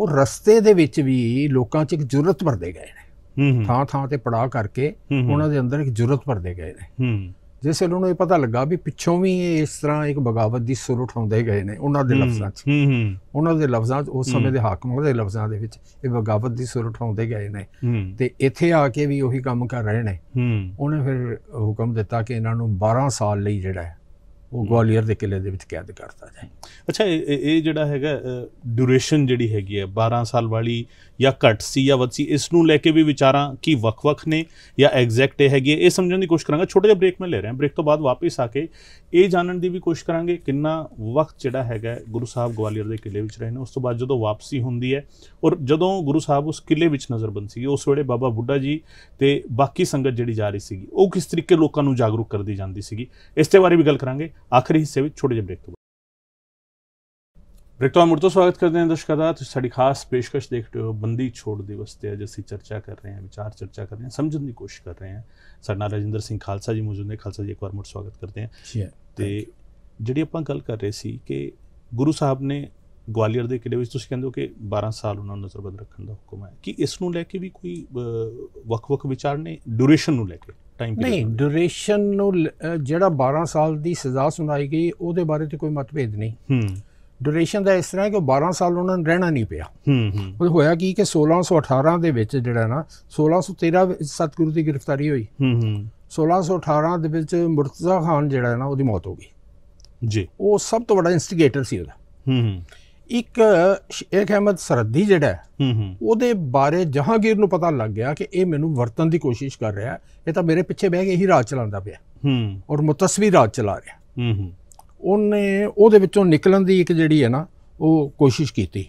ਉਹ ਰਸਤੇ ਦੇ ਵਿੱਚ ਵੀ ਲੋਕਾਂ 'ਚ ਇੱਕ ਜੁਰਤ ਭਰਦੇ ਗਏ ਨੇ ਹੂੰ ਥਾਂ ਥਾਂ ਤੇ ਪੜਾ ਕਰਕੇ ਉਹਨਾਂ ਦੇ ਅੰਦਰ ਇੱਕ ਜੁਰਤ ਭਰਦੇ ਗਏ ਨੇ ਹੂੰ ਜਿਸ ਵੇਲੇ ਉਹਨੂੰ ਇਹ ਪਤਾ ਲੱਗਾ ਵੀ ਪਿੱਛੋਂ ਵੀ ਇਸ ਤਰ੍ਹਾਂ ਇੱਕ ਬਗਾਵਤ ਦੀ ਸੁਰ ਉਠਾਉਂਦੇ ਗਏ ਨੇ ਉਹਨਾਂ ਦੇ ਲਫ਼ਜ਼ਾਂ 'ਚ ਹੂੰ ਹੂੰ ਉਹਨਾਂ ਦੇ ਲਫ਼ਜ਼ਾਂ 'ਚ ਉਸ ਸਮੇਂ ਦੇ ਹਾਕਮਾਂ ਦੇ ਲਫ਼ਜ਼ਾਂ ਦੇ ਵਿੱਚ ਇਹ ਬਗਾਵਤ ਦੀ ਸੁਰ ਉਠਾਉਂਦੇ ਗਏ ਨੇ ਤੇ ਇੱਥੇ ਆ ਕੇ ਵੀ ਉਹੀ ਕੰਮ ਕਰ ਰਹੇ ਨੇ ਹੂੰ ਉਹਨੇ ਫਿਰ ਹੁਕਮ ਦਿੱਤਾ ਕਿ ਇਹਨਾਂ ਨੂੰ 12 ਸਾਲ ਲਈ ਜਿਹੜਾ ਉਹ ਗਵਾਲੀਅਰ ਦੇ ਕਿਲੇ ਦੇ ਵਿੱਚ ਕੈਦ ਕਰਤਾ ਜਾਏ ਅੱਛਾ ਇਹ ਜਿਹੜਾ ਹੈਗਾ ਡਿਊਰੇਸ਼ਨ ਜਿਹੜੀ ਹੈਗੀ ਹੈ 12 ਸਾਲ ਵਾਲੀ ਜਾਂ ਘੱਟ ਸੀ ਜਾਂ ਵੱਧ ਸੀ ਇਸ ਨੂੰ ਲੈ ਕੇ ਵੀ ਵਿਚਾਰਾਂ ਕੀ ਵੱਖ-ਵੱਖ ਨੇ ਜਾਂ ਐਗਜ਼ੈਕਟ ਇਹ ਹੈਗੀ ਇਹ ਸਮਝਣ ਦੀ ਕੋਸ਼ਿਸ਼ ਕਰਾਂਗਾ ਛੋਟੇ ਜਿਹਾ ਬ੍ਰੇਕ ਮੈਂ ਲੈ ਰਿਹਾ ਬ੍ਰੇਕ ਤੋਂ ਬਾਅਦ ਵਾਪਸ ਆ ਕੇ ਇਹ ਜਾਣਨ ਦੀ ਵੀ ਕੋਸ਼ਿਸ਼ ਕਰਾਂਗੇ ਕਿੰਨਾ ਵਕਤ ਜਿਹੜਾ ਹੈਗਾ ਗੁਰੂ ਸਾਹਿਬ ਗਵਾਲੀਅਰ ਦੇ ਕਿਲੇ ਵਿੱਚ ਰਹੇ ਨੇ ਉਸ ਤੋਂ ਬਾਅਦ ਜਦੋਂ ਵਾਪਸੀ ਹੁੰਦੀ ਹੈ ਔਰ ਜਦੋਂ ਗੁਰੂ ਸਾਹਿਬ ਉਸ ਕਿਲੇ ਵਿੱਚ ਨਜ਼ਰਬੰਦ ਸੀ ਉਸ ਵੇਲੇ ਬਾਬਾ ਬੁੱਢਾ ਜੀ ਤੇ ਬਾਕੀ ਸੰਗਤ ਜਿਹੜੀ ਜਾ ਰਹੀ ਸੀਗੀ ਉਹ ਕਿਸ ਤਰੀਕੇ ਲੋਕਾਂ ਨੂੰ ਜਾਗਰੂਕ ਕਰਦੀ ਜਾਂਦੀ ਸੀਗੀ ਇਸ ਤੇ ਬਾਰੇ ਵੀ ਗੱਲ ਕਰਾਂਗੇ ਆਖਰੀ ਹਿੱਸੇ ਵਿੱਚ ਛੋਟੇ ਜਿਹੇ ਬ੍ਰੇਕ ਤੋਂ ਬ੍ਰੇਕ ਤੋਂ ਮੁੜ ਤੋਂ ਸਵਾਗਤ ਕਰਦੇ ਹਾਂ ਦਰਸ਼ਕਾਂ ਦਾ ਤੁਸੀਂ ਸਾਡੀ ਖਾਸ ਪੇਸ਼ਕਸ਼ ਦੇਖ ਰਹੇ ਹੋ ਬੰਦੀ ਛੋੜ ਦਿਵਸ ਤੇ ਅੱਜ ਅਸੀਂ ਚਰਚਾ ਕਰ ਰਹੇ ਹਾਂ ਵਿਚਾਰ ਚਰਚਾ ਕਰ ਰਹੇ ਹਾਂ ਸਮਝਣ ਦੀ ਕੋਸ਼ਿਸ਼ ਕਰ ਰਹੇ ਹਾਂ ਸਾਡੇ ਨਾਲ ਰਜਿੰਦਰ ਸਿੰਘ ਖਾਲਸਾ ਜੀ ਮੌਜੂਦ ਨੇ ਖਾਲਸਾ ਜੀ ਇੱਕ ਵਾਰ ਮੁੜ ਸਵਾਗਤ ਕਰਦੇ ਹਾਂ ਤੇ ਜਿਹੜੀ ਆਪਾਂ ਗੱਲ ਕਰ ਰਹੇ ਸੀ ਕਿ ਗੁਰੂ ਸਾਹਿਬ ਨੇ ਗਵਾਲੀਅਰ ਦੇ ਕਿਲੇ ਵਿੱਚ ਤੁਸੀਂ ਕਹਿੰਦੇ ਹੋ ਕਿ 12 ਸਾਲ ਉਹਨਾਂ ਨੂੰ ਨਜ਼ਰਬੰਦ ਰੱਖਣ ਦਾ ਹੁਕਮ ਹੈ ਕਿ ਇਸ ਨੂੰ ਲੈ ਕੇ ਵੀ ਕੋਈ ਵਕ ਵਕ ਵਿਚਾਰ ਨੇ ਡਿਊਰੇਸ਼ਨ ਨੂੰ ਲੈ ਕੇ ਟਾਈਮ ਨਹੀਂ ਡਿਊਰੇਸ਼ਨ ਨੂੰ ਜਿਹੜਾ 12 ਸਾਲ ਦੀ ਸਜ਼ਾ ਸੁਣਾਈ ਗਈ ਉਹਦੇ ਬਾਰੇ ਤੇ ਕੋਈ ਮਤਭੇਦ ਨਹੀਂ ਹੂੰ ਡਿਊਰੇਸ਼ਨ ਦਾ ਇਸ ਤਰ੍ਹਾਂ ਕਿ 12 ਸਾਲ ਉਹਨਾਂ ਨੂੰ ਰਹਿਣਾ ਨਹੀਂ ਪਿਆ ਹੂੰ ਹੂੰ ਹੋਇਆ ਕੀ ਕਿ 1618 ਦੇ ਵਿੱਚ ਜਿਹੜਾ ਨਾ 1613 ਸਤਗੁਰੂ ਦੀ ਗ੍ਰਿਫਤਾਰੀ ਹੋਈ ਹੂੰ ਹੂੰ 1618 ਦੇ ਵਿੱਚ ਮੁਰਤਜ਼ਾ ਖਾਨ ਜਿਹੜਾ ਨਾ ਉਹਦੀ ਮੌਤ ਹੋ ਗਈ ਜੀ ਉਹ ਸਭ ਤੋਂ ਵੱਡਾ ਇਨਸਟੀਗੇਟਰ ਸੀ ਉਹਦਾ ਹੂੰ ਇੱਕ ਸ਼ੇਖ ਅਹਿਮਦ ਸਰਦੀ ਜਿਹੜਾ ਉਹਦੇ ਬਾਰੇ ਜਹਾਂਗੀਰ ਨੂੰ ਪਤਾ ਲੱਗ ਗਿਆ ਕਿ ਇਹ ਮੈਨੂੰ ਵਰਤਨ ਦੀ ਕੋਸ਼ਿਸ਼ ਕਰ ਰਿਹਾ ਇਹ ਤਾਂ ਮੇਰੇ ਪਿੱਛੇ ਬਹਿ ਕੇ ਹੀ ਰਾਜ ਚਲਾਉਂਦਾ ਪਿਆ ਹੂੰ ਔਰ ਮੁਤਸਵੀ ਰਾਜ ਚਲਾ ਰਿਹਾ ਹੂੰ ਹੂੰ ਉਹਨੇ ਉਹਦੇ ਵਿੱਚੋਂ ਨਿਕਲਣ ਦੀ ਇੱਕ ਜਿਹੜੀ ਹੈ ਨਾ ਉਹ ਕੋਸ਼ਿਸ਼ ਕੀਤੀ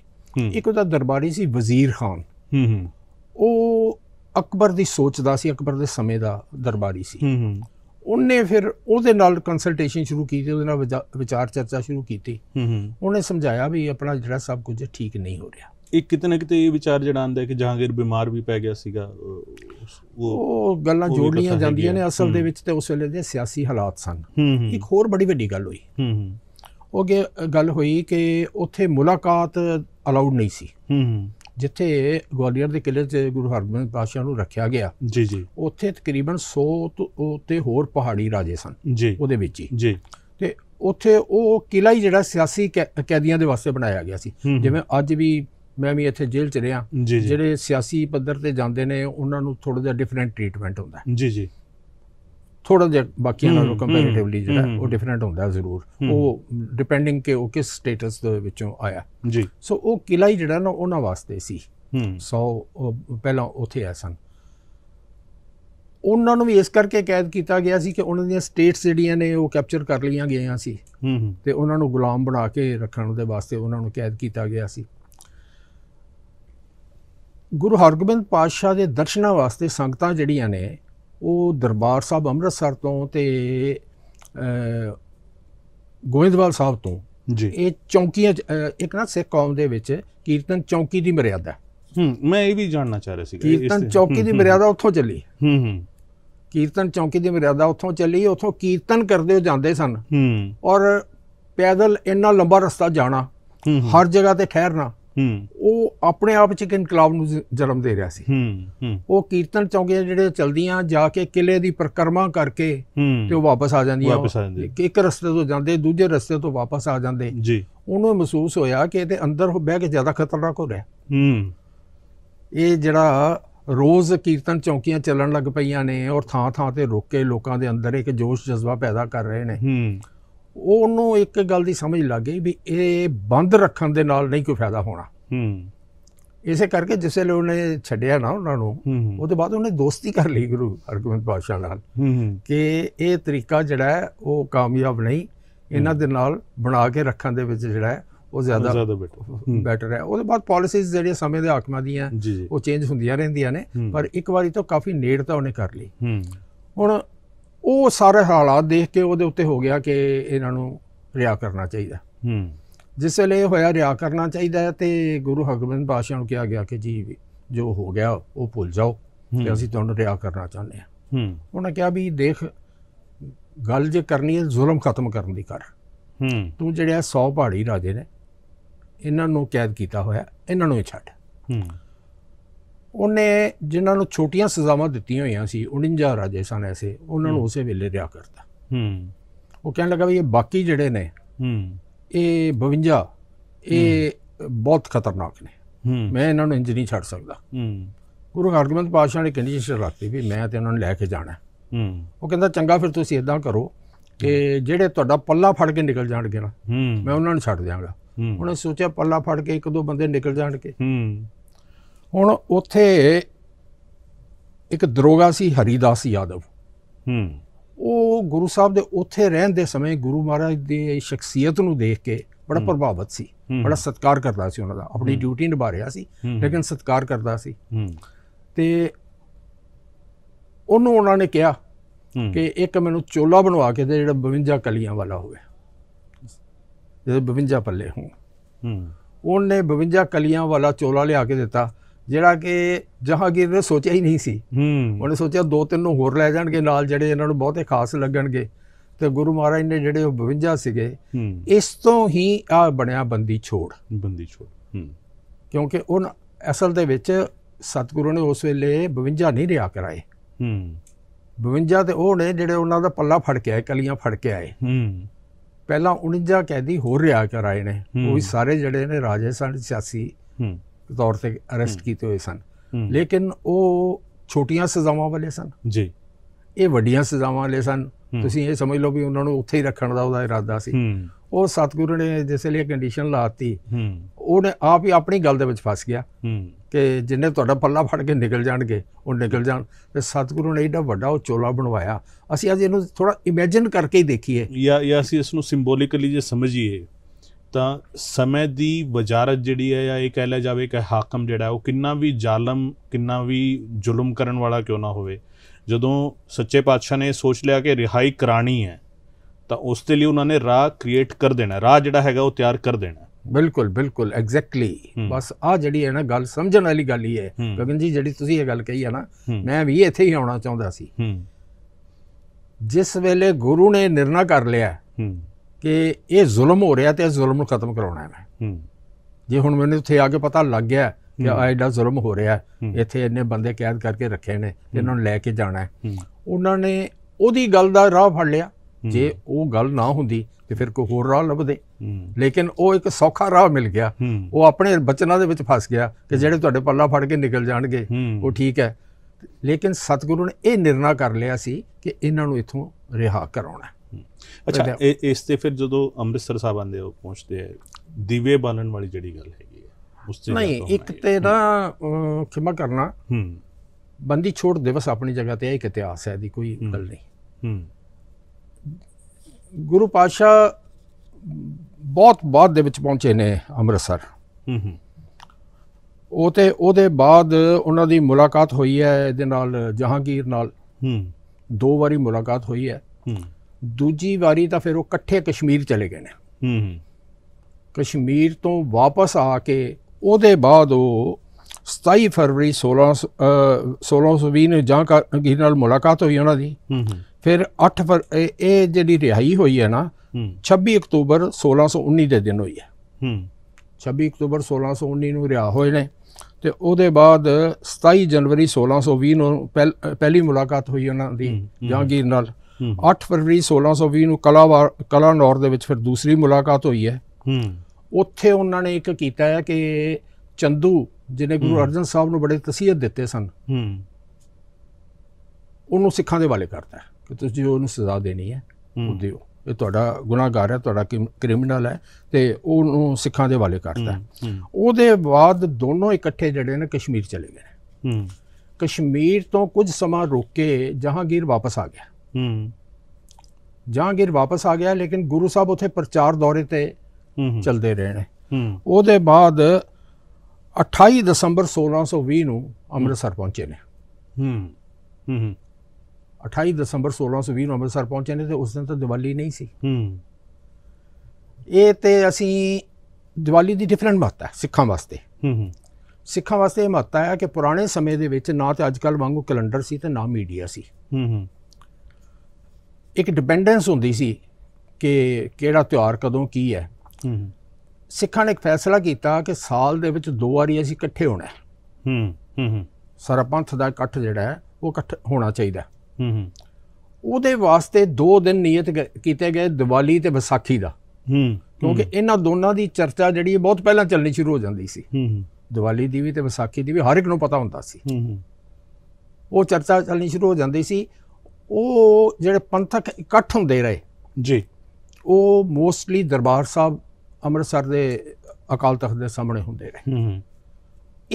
ਇੱਕ ਉਹਦਾ ਦਰਬਾਰੀ ਸੀ ਵਜ਼ੀਰ ਖਾਨ ਹੂੰ ਹੂੰ ਉਹ ਅਕਬਰ ਦੀ ਸੋਚਦਾ ਸੀ ਅਕਬਰ ਦੇ ਸਮੇਂ ਦਾ ਦਰਬਾਰੀ ਸੀ ਹੂੰ ਹੂੰ ਉਹਨੇ ਫਿਰ ਉਹਦੇ ਨਾਲ ਕੰਸਲਟੇਸ਼ਨ ਸ਼ੁਰੂ ਕੀਤੀ ਉਹਦੇ ਨਾਲ ਵਿਚਾਰ ਚਰਚਾ ਸ਼ੁਰੂ ਕੀਤੀ ਹੂੰ ਹੂੰ ਉਹਨੇ ਸਮਝਾਇਆ ਵੀ ਆਪਣਾ ਜਿਹੜਾ ਸਭ ਕੁਝ ਠੀਕ ਨਹੀਂ ਹੋ ਰਿਹਾ ਇੱਕ ਕਿਤੇ ਨਾ ਕਿਤੇ ਇਹ ਵਿਚਾਰ ਜਿਹੜਾ ਆਂਦਾ ਕਿ ਜਹਾਂਗੀਰ ਬਿਮਾਰ ਵੀ ਪੈ ਗਿਆ ਸੀਗਾ ਉਹ ਗੱਲਾਂ ਜੋੜ ਲੀਆਂ ਜਾਂਦੀਆਂ ਨੇ ਅਸਲ ਦੇ ਵਿੱਚ ਤੇ ਉਸ ਵੇਲੇ ਦੇ ਸਿਆਸੀ ਹਾਲਾਤ ਸਨ ਇੱਕ ਹੋਰ ਬੜੀ ਵੱਡੀ ਗੱਲ ਹੋਈ ਹੂੰ ਹੂੰ ਉਹ ਗੱਲ ਹੋਈ ਕਿ ਉੱਥੇ ਮੁਲਾਕਾਤ ਅਲਾਉਡ ਨਹੀਂ ਸੀ ਹੂੰ ਹੂੰ ਜਿੱਥੇ ਗਵਾਲੀਅਰ ਦੇ ਕਿਲੇ ਤੇ ਗੁਰੂ ਹਰਗੋਬਿੰਦ ਪਾਸ਼ਾ ਨੂੰ ਰੱਖਿਆ ਗਿਆ ਜੀ ਜੀ ਉੱਥੇ ਤਕਰੀਬਨ 100 ਤੋਂ ਤੇ ਹੋਰ ਪਹਾੜੀ ਰਾਜੇ ਸਨ ਜੀ ਉਹਦੇ ਵਿੱਚ ਹੀ ਜੀ ਤੇ ਉੱਥੇ ਉਹ ਕਿਲਾ ਹੀ ਜਿਹੜਾ ਸਿਆਸੀ ਕੈਦੀਆਂ ਦੇ ਵਾਸਤੇ ਬਣਾਇਆ ਗਿਆ ਸੀ ਜਿਵੇਂ ਅੱਜ ਵੀ ਮੈਂ ਵੀ ਇੱਥੇ ਜੇਲ੍ਹ ਚ ਰਿਹਾ ਜਿਹੜੇ ਸਿਆਸੀ ਪੱਧਰ ਤੇ ਜਾਂਦੇ ਨੇ ਉਹਨਾਂ ਨੂੰ ਥੋੜਾ ਜਿਹਾ ਡਿਫਰੈਂਟ ਟ੍ਰੀਟਮੈਂਟ ਹੁੰਦਾ ਜੀ ਜੀ ਥੋੜਾ ਜਿਹਾ ਬਾਕੀਆਂ ਨਾਲੋਂ ਕੰਪੈਰੀਟਿਵਲੀ ਜਿਹੜਾ ਉਹ ਡਿਫਰੈਂਟ ਹੁੰਦਾ ਜ਼ਰੂਰ ਉਹ ਡਿਪੈਂਡਿੰਗ ਕਿ ਉਹ ਕਿਸ ਸਟੇਟਸ ਦੇ ਵਿੱਚੋਂ ਆਇਆ ਜੀ ਸੋ ਉਹ ਕਿਲਾ ਹੀ ਜਿਹੜਾ ਨਾ ਉਹਨਾਂ ਵਾਸਤੇ ਸੀ ਸੋ ਪਹਿਲਾਂ ਉੱਥੇ ਆ ਸਨ ਉਹਨਾਂ ਨੂੰ ਵੀ ਇਸ ਕਰਕੇ ਕੈਦ ਕੀਤਾ ਗਿਆ ਸੀ ਕਿ ਉਹਨਾਂ ਦੀਆਂ ਸਟੇਟਸ ਜਿਹੜੀਆਂ ਨੇ ਉਹ ਕੈਪਚਰ ਕਰ ਲਈਆਂ ਗਈਆਂ ਸੀ ਤੇ ਉਹਨਾਂ ਨੂੰ ਗੁਲਾਮ ਬਣਾ ਕੇ ਰੱਖਣ ਦੇ ਵਾਸਤੇ ਉਹਨਾਂ ਨੂੰ ਕੈਦ ਕੀਤਾ ਗਿਆ ਸੀ ਗੁਰੂ ਹਰਗੋਬਿੰਦ ਪਾਤਸ਼ਾਹ ਦੇ ਦਰਸ਼ਨਾਂ ਵਾਸਤੇ ਸੰਗਤਾਂ ਜਿਹੜੀਆਂ ਨੇ ਉਹ ਦਰਬਾਰ ਸਾਹਿਬ ਅੰਮ੍ਰਿਤਸਰ ਤੋਂ ਤੇ ਗੋਇੰਦਵਾਲ ਸਾਹਿਬ ਤੋਂ ਜੀ ਇਹ ਚੌਂਕੀਆਂ ਇੱਕ ਨਾ ਸਿੱਖ ਕੌਮ ਦੇ ਵਿੱਚ ਕੀਰਤਨ ਚੌਂਕੀ ਦੀ ਮਰਿਆਦਾ ਹੂੰ ਮੈਂ ਇਹ ਵੀ ਜਾਣਨਾ ਚਾਹ ਰਿਹਾ ਸੀ ਕੀਰਤਨ ਚੌਂਕੀ ਦੀ ਮਰਿਆਦਾ ਉੱਥੋਂ ਚੱਲੀ ਹੂੰ ਹੂੰ ਕੀਰਤਨ ਚੌਂਕੀ ਦੀ ਮਰਿਆਦਾ ਉੱਥੋਂ ਚੱਲੀ ਉੱਥੋਂ ਕੀਰਤਨ ਕਰਦੇ ਹੋ ਜਾਂਦੇ ਸਨ ਹੂੰ ਔਰ ਪੈਦਲ ਇੰਨਾ ਲੰਬਾ ਰਸਤਾ ਜਾਣਾ ਹਰ ਜਗ੍ਹਾ ਤੇ ਠਹਿਰਨਾ ਉਹ ਆਪਣੇ ਆਪ ਚ ਇੱਕ ਇਨਕਲਾਬ ਨੂੰ ਜਨਮ ਦੇ ਰਿਹਾ ਸੀ ਉਹ ਕੀਰਤਨ ਚੌਂਕੀਆਂ ਜਿਹੜੇ ਚਲਦੀਆਂ ਜਾ ਕੇ ਕਿਲੇ ਦੀ ਪਰਕਰਮਾ ਕਰਕੇ ਤੇ ਉਹ ਵਾਪਸ ਆ ਜਾਂਦੀਆਂ ਇੱਕ ਰਸਤੇ ਤੋਂ ਜਾਂਦੇ ਦੂਜੇ ਰਸਤੇ ਤੋਂ ਵਾਪਸ ਆ ਜਾਂਦੇ ਜੀ ਉਹਨੂੰ ਮਹਿਸੂਸ ਹੋਇਆ ਕਿ ਇਹਦੇ ਅੰਦਰ ਬਹਿ ਕੇ ਜ਼ਿਆਦਾ ਖਤਰਨਾਕ ਹੋ ਰਿਹਾ ਹੂੰ ਇਹ ਜਿਹੜਾ ਰੋਜ਼ ਕੀਰਤਨ ਚੌਂਕੀਆਂ ਚੱਲਣ ਲੱਗ ਪਈਆਂ ਨੇ ਔਰ ਥਾਂ ਥਾਂ ਤੇ ਰੁੱਕ ਕੇ ਲੋਕਾਂ ਦੇ ਅੰਦਰ ਇੱਕ ਜੋਸ਼ ਜਜ਼ਬਾ ਪੈਦਾ ਕਰ ਰਹੇ ਨੇ ਹੂੰ ਉਹਨੂੰ ਇੱਕ ਗੱਲ ਦੀ ਸਮਝ ਲੱਗ ਗਈ ਵੀ ਇਹ ਬੰਦ ਰੱਖਣ ਦੇ ਨਾਲ ਨਹੀਂ ਕੋਈ ਫਾਇਦਾ ਹੋਣਾ ਹੂੰ ਇਸੇ ਕਰਕੇ ਜਿਸੇ ਵੇਲੇ ਨੇ ਛੱਡਿਆ ਨਾ ਉਹਨਾਂ ਨੂੰ ਉਹਦੇ ਬਾਅਦ ਉਹਨੇ ਦੋਸਤੀ ਕਰ ਲਈ ਗੁਰੂ ਹਰਗੋਬਿੰਦ ਪਾਤਸ਼ਾਹ ਨਾਲ ਹੂੰ ਕਿ ਇਹ ਤਰੀਕਾ ਜਿਹੜਾ ਉਹ ਕਾਮਯਾਬ ਨਹੀਂ ਇਹਨਾਂ ਦੇ ਨਾਲ ਬਣਾ ਕੇ ਰੱਖਣ ਦੇ ਵਿੱਚ ਜਿਹੜਾ ਉਹ ਜ਼ਿਆਦਾ ਬੈਟਰ ਹੈ ਉਹਦੇ ਬਾਅਦ ਪਾਲਿਸੀਜ਼ ਜਿਹੜੀਆਂ ਸਮੇਂ ਦੇ ਹਾਕਮਾਂ ਦੀਆਂ ਉਹ ਚੇਂਜ ਹੁੰਦੀਆਂ ਰਹਿੰਦੀਆਂ ਨੇ ਪਰ ਇੱਕ ਵਾਰੀ ਤੋਂ ਕਾਫੀ ਨੇੜਤਾ ਉਹਨੇ ਕਰ ਲਈ ਹੁਣ ਉਹ ਸਾਰੇ ਹਾਲਾਤ ਦੇਖ ਕੇ ਉਹਦੇ ਉੱਤੇ ਹੋ ਗਿਆ ਕਿ ਇਹਨਾਂ ਨੂੰ ਰਿਆ ਕਰਨਾ ਚਾਹੀਦਾ ਹੂੰ ਜਿਸ ਲਈ ਹੋਇਆ ਰਿਆ ਕਰਨਾ ਚਾਹੀਦਾ ਤੇ ਗੁਰੂ ਹਰਗੋਬਿੰਦ ਪਾਸ਼ਾ ਨੂੰ ਕਿਹਾ ਗਿਆ ਕਿ ਜੀ ਜੋ ਹੋ ਗਿਆ ਉਹ ਭੁੱਲ ਜਾਓ ਤੇ ਅਸੀਂ ਤੁਹਾਨੂੰ ਰਿਆ ਕਰਨਾ ਚਾਹੁੰਦੇ ਹਾਂ ਹੂੰ ਉਹਨਾਂ ਕਿਹਾ ਵੀ ਦੇਖ ਗੱਲ ਜੇ ਕਰਨੀ ਹੈ ਜ਼ੁਲਮ ਖਤਮ ਕਰਨ ਦੀ ਕਰ ਹੂੰ ਤੂੰ ਜਿਹੜਿਆ 100 ਪਹਾੜੀ ਰਾਜੇ ਨੇ ਇਹਨਾਂ ਨੂੰ ਕੈਦ ਕੀਤਾ ਹੋਇਆ ਇਹਨਾਂ ਨੂੰ ਛੱਡ ਹੂੰ ਉਹਨੇ ਜਿਨ੍ਹਾਂ ਨੂੰ ਛੋਟੀਆਂ ਸਜ਼ਾਵਾਂ ਦਿੱਤੀਆਂ ਹੋਈਆਂ ਸੀ 49 ਰਾਜੇ ਸਨ ਐਸੇ ਉਹਨਾਂ ਨੂੰ ਉਸੇ ਵੇਲੇ ਰਿਹਾ ਕਰਤਾ ਹੂੰ ਉਹ ਕਹਿਣ ਲੱਗਾ ਵੀ ਇਹ ਬਾਕੀ ਜਿਹੜੇ ਨੇ ਹੂੰ ਇਹ 52 ਇਹ ਬਹੁਤ ਖਤਰਨਾਕ ਨੇ ਹੂੰ ਮੈਂ ਇਹਨਾਂ ਨੂੰ ਇੰਜ ਨਹੀਂ ਛੱਡ ਸਕਦਾ ਹੂੰ ਗੁਰੂ ਹਰਗੋਬਿੰਦ ਪਾਤਸ਼ਾਹ ਨੇ ਕੰਡੀਸ਼ਨ ਰੱਖਤੀ ਵੀ ਮੈਂ ਤੇ ਉਹਨਾਂ ਨੂੰ ਲੈ ਕੇ ਜਾਣਾ ਹੂੰ ਉਹ ਕਹਿੰਦਾ ਚੰਗਾ ਫਿਰ ਤੁਸੀਂ ਇਦਾਂ ਕਰੋ ਕਿ ਜਿਹੜੇ ਤੁਹਾਡਾ ਪੱਲਾ ਫੜ ਕੇ ਨਿਕਲ ਜਾਣਗੇ ਨਾ ਮੈਂ ਉਹਨਾਂ ਨੂੰ ਛੱਡ ਦਿਆਂਗਾ ਉਹਨੇ ਸੋਚਿਆ ਪੱਲਾ ਫੜ ਕੇ ਇੱਕ ਦੋ ਬੰਦੇ ਨਿਕਲ ਜਾਣਗੇ ਹੂੰ ਹੁਣ ਉੱਥੇ ਇੱਕ ਦਰੋਗਾ ਸੀ ਹਰੀਦਾਸ ਯਾਦਵ ਹੂੰ ਉਹ ਗੁਰੂ ਸਾਹਿਬ ਦੇ ਉੱਥੇ ਰਹਿਣ ਦੇ ਸਮੇਂ ਗੁਰੂ ਮਹਾਰਾਜ ਦੀ ਸ਼ਖਸੀਅਤ ਨੂੰ ਦੇਖ ਕੇ ਬੜਾ ਪ੍ਰਭਾਵਿਤ ਸੀ ਬੜਾ ਸਤਿਕਾਰ ਕਰਦਾ ਸੀ ਉਹਨਾਂ ਦਾ ਆਪਣੀ ਡਿਊਟੀ ਨਿਭਾ ਰਿਹਾ ਸੀ ਲੇਕਿਨ ਸਤਿਕਾਰ ਕਰਦਾ ਸੀ ਤੇ ਉਹਨੂੰ ਉਹਨਾਂ ਨੇ ਕਿਹਾ ਕਿ ਇੱਕ ਮੈਨੂੰ ਚੋਲਾ ਬਣਵਾ ਕੇ ਦੇ ਜਿਹੜਾ 52 ਕਲੀਆਂ ਵਾਲਾ ਹੋਵੇ ਜਿਹੜਾ 52 ਪੱਲੇ ਹੋਣ ਉਹਨੇ 52 ਕਲੀਆਂ ਵਾਲਾ ਚੋਲਾ ਲਿਆ ਕੇ ਦਿੱਤਾ ਜਿਹੜਾ ਕਿ ਜਹਾਂਗੀਰ ਨੇ ਸੋਚਿਆ ਹੀ ਨਹੀਂ ਸੀ ਹੂੰ ਉਹਨੇ ਸੋਚਿਆ ਦੋ ਤਿੰਨ ਨੂੰ ਹੋਰ ਲੈ ਜਾਣਗੇ ਨਾਲ ਜਿਹੜੇ ਇਹਨਾਂ ਨੂੰ ਬਹੁਤੇ ਖਾਸ ਲੱਗਣਗੇ ਤੇ ਗੁਰੂ ਮਹਾਰਾਜ ਨੇ ਜਿਹੜੇ ਉਹ 52 ਸੀਗੇ ਇਸ ਤੋਂ ਹੀ ਆ ਬਣਿਆ ਬੰਦੀ ਛੋੜ ਬੰਦੀ ਛੋੜ ਹੂੰ ਕਿਉਂਕਿ ਉਹ ਅਸਲ ਦੇ ਵਿੱਚ ਸਤਿਗੁਰੂ ਨੇ ਉਸ ਵੇਲੇ 52 ਨਹੀਂ ਰਿਆ ਕਰਾਏ ਹੂੰ 52 ਤੇ ਉਹ ਨੇ ਜਿਹੜੇ ਉਹਨਾਂ ਦਾ ਪੱਲਾ ਫੜ ਕੇ ਆਏ ਕਲੀਆਂ ਫੜ ਕੇ ਆਏ ਹੂੰ ਪਹਿਲਾਂ 49 ਕੈਦੀ ਹੋਰ ਰਿਆ ਕਰਾਏ ਨੇ ਉਹ ਵੀ ਸਾਰੇ ਜਿਹੜੇ ਨੇ ਰਾਜੇ ਸਨ 86 ਹੂੰ ਤੌਰ ਤੇ ਅਰੈਸਟ ਕੀਤੇ ਹੋਏ ਸਨ ਲੇਕਿਨ ਉਹ ਛੋਟੀਆਂ ਸਜ਼ਾਵਾਂ ਵਾਲੇ ਸਨ ਜੀ ਇਹ ਵੱਡੀਆਂ ਸਜ਼ਾਵਾਂ ਵਾਲੇ ਸਨ ਤੁਸੀਂ ਇਹ ਸਮਝ ਲਓ ਵੀ ਉਹਨਾਂ ਨੂੰ ਉੱਥੇ ਹੀ ਰੱਖਣ ਦਾ ਉਹਦਾ ਇਰਾਦਾ ਸੀ ਉਹ ਸਤਗੁਰੂ ਨੇ ਜਿਸ ਲਈ ਕੰਡੀਸ਼ਨ ਲਾਤੀ ਉਹਨੇ ਆਪ ਹੀ ਆਪਣੀ ਗੱਲ ਦੇ ਵਿੱਚ ਫਸ ਗਿਆ ਕਿ ਜਿੰਨੇ ਤੁਹਾਡਾ ਪੱਲਾ ਫੜ ਕੇ ਨਿਕਲ ਜਾਣਗੇ ਉਹ ਨਿਕਲ ਜਾਣ ਤੇ ਸਤਗੁਰੂ ਨੇ ਇਹਦਾ ਵੱਡਾ ਉਹ ਚੋਲਾ ਬਣਵਾਇਆ ਅਸੀਂ ਅੱਜ ਇਹਨੂੰ ਥੋੜਾ ਇਮੇਜਿਨ ਕਰਕੇ ਹੀ ਦੇਖੀਏ ਜਾਂ ਜਾਂ ਅਸੀਂ ਇਸ ਨੂੰ ਸਿੰਬੋਲਿਕਲੀ ਜੇ ਸਮਝੀਏ ਤਾਂ ਸਮੇਂ ਦੀ ਵਜਾਰਤ ਜਿਹੜੀ ਹੈ ਜਾਂ ਇਹ ਕਹਿ ਲਿਆ ਜਾਵੇ ਕਿ ਹਾਕਮ ਜਿਹੜਾ ਉਹ ਕਿੰਨਾ ਵੀ ਜ਼ਾਲਮ ਕਿੰਨਾ ਵੀ ਜ਼ੁਲਮ ਕਰਨ ਵਾਲਾ ਕਿਉਂ ਨਾ ਹੋਵੇ ਜਦੋਂ ਸੱਚੇ ਪਾਤਸ਼ਾਹ ਨੇ ਸੋਚ ਲਿਆ ਕਿ ਰਿਹਾਈ ਕਰਾਣੀ ਹੈ ਤਾਂ ਉਸ ਦੇ ਲਈ ਉਹਨਾਂ ਨੇ ਰਾਹ ਕ੍ਰੀਏਟ ਕਰ ਦੇਣਾ ਰਾਹ ਜਿਹੜਾ ਹੈਗਾ ਉਹ ਤਿਆਰ ਕਰ ਦੇਣਾ ਬਿਲਕੁਲ ਬਿਲਕੁਲ ਐਗਜ਼ੈਕਟਲੀ ਬਸ ਆ ਜਿਹੜੀ ਹੈ ਨਾ ਗੱਲ ਸਮਝਣ ਵਾਲੀ ਗੱਲ ਹੀ ਹੈ ਗਗਨ ਜੀ ਜਿਹੜੀ ਤੁਸੀਂ ਇਹ ਗੱਲ ਕਹੀ ਹੈ ਨਾ ਮੈਂ ਵੀ ਇੱਥੇ ਹੀ ਆਉਣਾ ਚਾਹੁੰਦਾ ਸੀ ਜਿਸ ਵੇਲੇ ਗੁਰੂ ਨੇ ਨਿਰਣਾ ਕਰ ਲਿਆ ਕਿ ਇਹ ਜ਼ੁਲਮ ਹੋ ਰਿਹਾ ਤੇ ਇਸ ਜ਼ੁਲਮ ਨੂੰ ਖਤਮ ਕਰਾਉਣਾ ਹੈ ਮੈਂ ਜੇ ਹੁਣ ਮੈਨੂੰ ਇੱਥੇ ਆ ਕੇ ਪਤਾ ਲੱਗ ਗਿਆ ਕਿ ਐਡਾ ਜ਼ੁਲਮ ਹੋ ਰਿਹਾ ਇੱਥੇ ਇੰਨੇ ਬੰਦੇ ਕੈਦ ਕਰਕੇ ਰੱਖੇ ਨੇ ਇਹਨਾਂ ਨੂੰ ਲੈ ਕੇ ਜਾਣਾ ਹੈ ਉਹਨਾਂ ਨੇ ਉਹਦੀ ਗੱਲ ਦਾ ਰਾਹ ਫੜ ਲਿਆ ਜੇ ਉਹ ਗੱਲ ਨਾ ਹੁੰਦੀ ਤੇ ਫਿਰ ਕੋਈ ਹੋਰ ਰਾਹ ਲੱਭਦੇ ਲੇਕਿਨ ਉਹ ਇੱਕ ਸੌਖਾ ਰਾਹ ਮਿਲ ਗਿਆ ਉਹ ਆਪਣੇ ਬਚਨਾਂ ਦੇ ਵਿੱਚ ਫਸ ਗਿਆ ਕਿ ਜਿਹੜੇ ਤੁਹਾਡੇ ਪੱਲਾ ਫੜ ਕੇ ਨਿਕਲ ਜਾਣਗੇ ਉਹ ਠੀਕ ਹੈ ਲੇਕਿਨ ਸਤਿਗੁਰੂ ਨੇ ਇਹ ਨਿਰਣਾ ਕਰ ਲਿਆ ਸੀ ਕਿ ਇਹਨਾਂ ਨੂੰ ਇੱਥੋਂ ਰਿਹਾ ਕਰਾਉਣਾ ਅੱਛਾ ਇਸ ਤੇ ਫਿਰ ਜਦੋਂ ਅੰਮ੍ਰਿਤਸਰ ਸਾਹਿਬ ਆਂਦੇ ਹੋ ਪਹੁੰਚਦੇ ਆ ਦੀਵੇ ਬਾਲਣ ਵਾਲੀ ਜਿਹੜੀ ਗੱਲ ਹੈਗੀ ਹੈ ਉਸ ਤੇ ਨਹੀਂ ਇੱਕ ਤੇ ਨਾ ਖਿਮਾ ਕਰਨਾ ਹੂੰ ਬੰਦੀ ਛੋੜ ਦਿਵਸ ਆਪਣੀ ਜਗ੍ਹਾ ਤੇ ਇੱਕ ਇਤਿਹਾਸ ਹੈ ਦੀ ਕੋਈ ਗੱਲ ਨਹੀਂ ਹੂੰ ਗੁਰੂ ਪਾਸ਼ਾ ਬਹੁਤ ਬਾਅਦ ਦੇ ਵਿੱਚ ਪਹੁੰਚੇ ਨੇ ਅੰਮ੍ਰਿਤਸਰ ਹੂੰ ਹੂੰ ਉਹ ਤੇ ਉਹਦੇ ਬਾਅਦ ਉਹਨਾਂ ਦੀ ਮੁਲਾਕਾਤ ਹੋਈ ਹੈ ਇਹਦੇ ਨਾਲ ਜਹਾਂਗੀਰ ਨਾਲ ਹੂੰ ਦੋ ਵਾਰੀ ਮੁਲਾਕਾਤ ਹੋਈ ਹੈ ਹੂੰ ਦੂਜੀ ਵਾਰੀ ਤਾਂ ਫਿਰ ਉਹ ਇਕੱਠੇ ਕਸ਼ਮੀਰ ਚਲੇ ਗਏ ਨੇ ਹੂੰ ਕਸ਼ਮੀਰ ਤੋਂ ਵਾਪਸ ਆ ਕੇ ਉਹਦੇ ਬਾਅਦ ਉਹ 27 ਫਰਵਰੀ 16 1620 ਨੂੰ ਜਾਂ ਕਿਸੇ ਨਾਲ ਮੁਲਾਕਾਤ ਹੋਈ ਉਹਨਾਂ ਦੀ ਫਿਰ 8 ਇਹ ਜਿਹੜੀ ਰਿਹਾਈ ਹੋਈ ਹੈ ਨਾ 26 ਅਕਤੂਬਰ 1619 ਦੇ ਦਿਨ ਹੋਈ ਹੈ 26 ਅਕਤੂਬਰ 1619 ਨੂੰ ਰਿਹਾ ਹੋਏ ਨੇ ਤੇ ਉਹਦੇ ਬਾਅਦ 27 ਜਨਵਰੀ 1620 ਨੂੰ ਪਹਿਲੀ ਮੁਲਾਕਾਤ ਹੋਈ ਉਹਨਾਂ ਦੀ ਜਹਾਂਗੀਰ ਨਾਲ 8 ਫਰਵਰੀ 1620 ਨੂੰ ਕਲਾਵਾਰ ਕਲਾਨੌਰ ਦੇ ਵਿੱਚ ਫਿਰ ਦੂਸਰੀ ਮੁਲਾਕਾਤ ਹੋਈ ਹੈ ਉੱਥੇ ਉਹਨਾਂ ਨੇ ਇੱਕ ਕੀਤਾ ਹੈ ਕਿ ਚੰਦੂ ਜਿਹਨੇ ਗੁਰੂ ਅਰਜਨ ਸਾਹਿਬ ਨੂੰ ਬੜੇ ਤਸੀਹਤ ਦਿੱਤੇ ਸਨ ਉਹਨੂੰ ਸਿੱਖਾਂ ਦੇ ਵਾਲੇ ਕਰਦਾ ਕਿ ਤੁਸੀਂ ਉਹਨੂੰ ਸਜ਼ਾ ਦੇਣੀ ਹੈ ਉਹ ਦਿਓ ਇਹ ਤੁਹਾਡਾ ਗੁਨਾਹਗਾਰ ਹੈ ਤੁਹਾਡਾ ਕ੍ਰਿਮੀਨਲ ਹੈ ਤੇ ਉਹਨੂੰ ਸਿੱਖਾਂ ਦੇ ਵਾਲੇ ਕਰਦਾ ਉਹਦੇ ਬਾਅਦ ਦੋਨੋਂ ਇਕੱਠੇ ਜਿਹੜੇ ਨੇ ਕਸ਼ਮੀਰ ਚਲੇ ਗਏ ਕਸ਼ਮੀਰ ਤੋਂ ਕੁਝ ਸਮਾਂ ਰੁਕ ਕੇ ਜਹਾਂਗੀਰ ਵਾਪਸ ਆ ਗਿਆ ਹੂੰ ਜਹਾਂਗੀਰ ਵਾਪਸ ਆ ਗਿਆ ਲੇਕਿਨ ਗੁਰੂ ਸਾਹਿਬ ਉਥੇ ਪ੍ਰਚਾਰ ਦੌਰੇ ਤੇ ਹੂੰ ਚਲਦੇ ਰਹੇ ਨੇ ਉਹਦੇ ਬਾਅਦ 28 ਦਸੰਬਰ 1620 ਨੂੰ ਅੰਮ੍ਰਿਤਸਰ ਪਹੁੰਚੇ ਨੇ ਹੂੰ ਹੂੰ 28 ਦਸੰਬਰ 1620 ਨੂੰ ਅੰਮ੍ਰਿਤਸਰ ਪਹੁੰਚੇ ਨੇ ਤੇ ਉਸ ਦਿਨ ਤਾਂ ਦੀਵਾਲੀ ਨਹੀਂ ਸੀ ਹੂੰ ਇਹ ਤੇ ਅਸੀਂ ਦੀਵਾਲੀ ਦੀ ਡਿਫਰੈਂਟ ਮਹੱਤਤਾ ਹੈ ਸਿੱਖਾਂ ਵਾਸਤੇ ਹੂੰ ਹੂੰ ਸਿੱਖਾਂ ਵਾਸਤੇ ਇਹ ਮਹੱਤਤਾ ਹੈ ਕਿ ਪੁਰਾਣੇ ਸਮੇਂ ਦੇ ਵਿੱਚ ਨਾ ਤੇ ਅੱਜਕੱਲ ਵਾਂਗੂ ਕੈਲੰਡਰ ਸੀ ਤੇ ਨਾ ਮੀਡੀਆ ਸੀ ਹੂੰ ਹੂੰ ਇੱਕ ਡਿਪੈਂਡੈਂਸ ਹੁੰਦੀ ਸੀ ਕਿ ਕਿਹੜਾ ਤਿਉਹਾਰ ਕਦੋਂ ਕੀ ਹੈ ਸਿੱਖਾਂ ਨੇ ਇੱਕ ਫੈਸਲਾ ਕੀਤਾ ਕਿ ਸਾਲ ਦੇ ਵਿੱਚ ਦੋ ਵਾਰੀ ਅਸੀਂ ਇਕੱਠੇ ਹੋਣਾ ਹੈ ਹੂੰ ਹੂੰ ਸਰਪੰਥ ਦਾ ਇਕੱਠ ਜਿਹੜਾ ਹੈ ਉਹ ਇਕੱਠ ਹੋਣਾ ਚਾਹੀਦਾ ਹੂੰ ਉਹਦੇ ਵਾਸਤੇ ਦੋ ਦਿਨ ਨਿਯਤ ਕੀਤੇ ਗਏ ਦੀਵਾਲੀ ਤੇ ਵਿਸਾਖੀ ਦਾ ਹੂੰ ਕਿਉਂਕਿ ਇਹਨਾਂ ਦੋਨਾਂ ਦੀ ਚਰਚਾ ਜਿਹੜੀ ਬਹੁਤ ਪਹਿਲਾਂ ਚੱਲਣੀ ਸ਼ੁਰੂ ਹੋ ਜਾਂਦੀ ਸੀ ਹੂੰ ਹੂੰ ਦੀਵਾਲੀ ਦੀ ਵੀ ਤੇ ਵਿਸਾਖੀ ਦੀ ਵੀ ਹਰ ਇੱਕ ਨੂੰ ਪਤਾ ਹੁੰਦਾ ਸੀ ਹੂੰ ਹੂੰ ਉਹ ਚਰਚਾ ਚੱਲਣੀ ਸ਼ੁਰੂ ਹੋ ਜਾਂਦੀ ਸੀ ਉਹ ਜਿਹੜੇ ਪੰਥਕ ਇਕੱਠ ਹੁੰਦੇ ਰਹੇ ਜੀ ਉਹ ਮੋਸਟਲੀ ਦਰਬਾਰ ਸਾਹਿਬ ਅੰਮ੍ਰਿਤਸਰ ਦੇ ਅਕਾਲ ਤਖਤ ਦੇ ਸਾਹਮਣੇ ਹੁੰਦੇ ਰਹੇ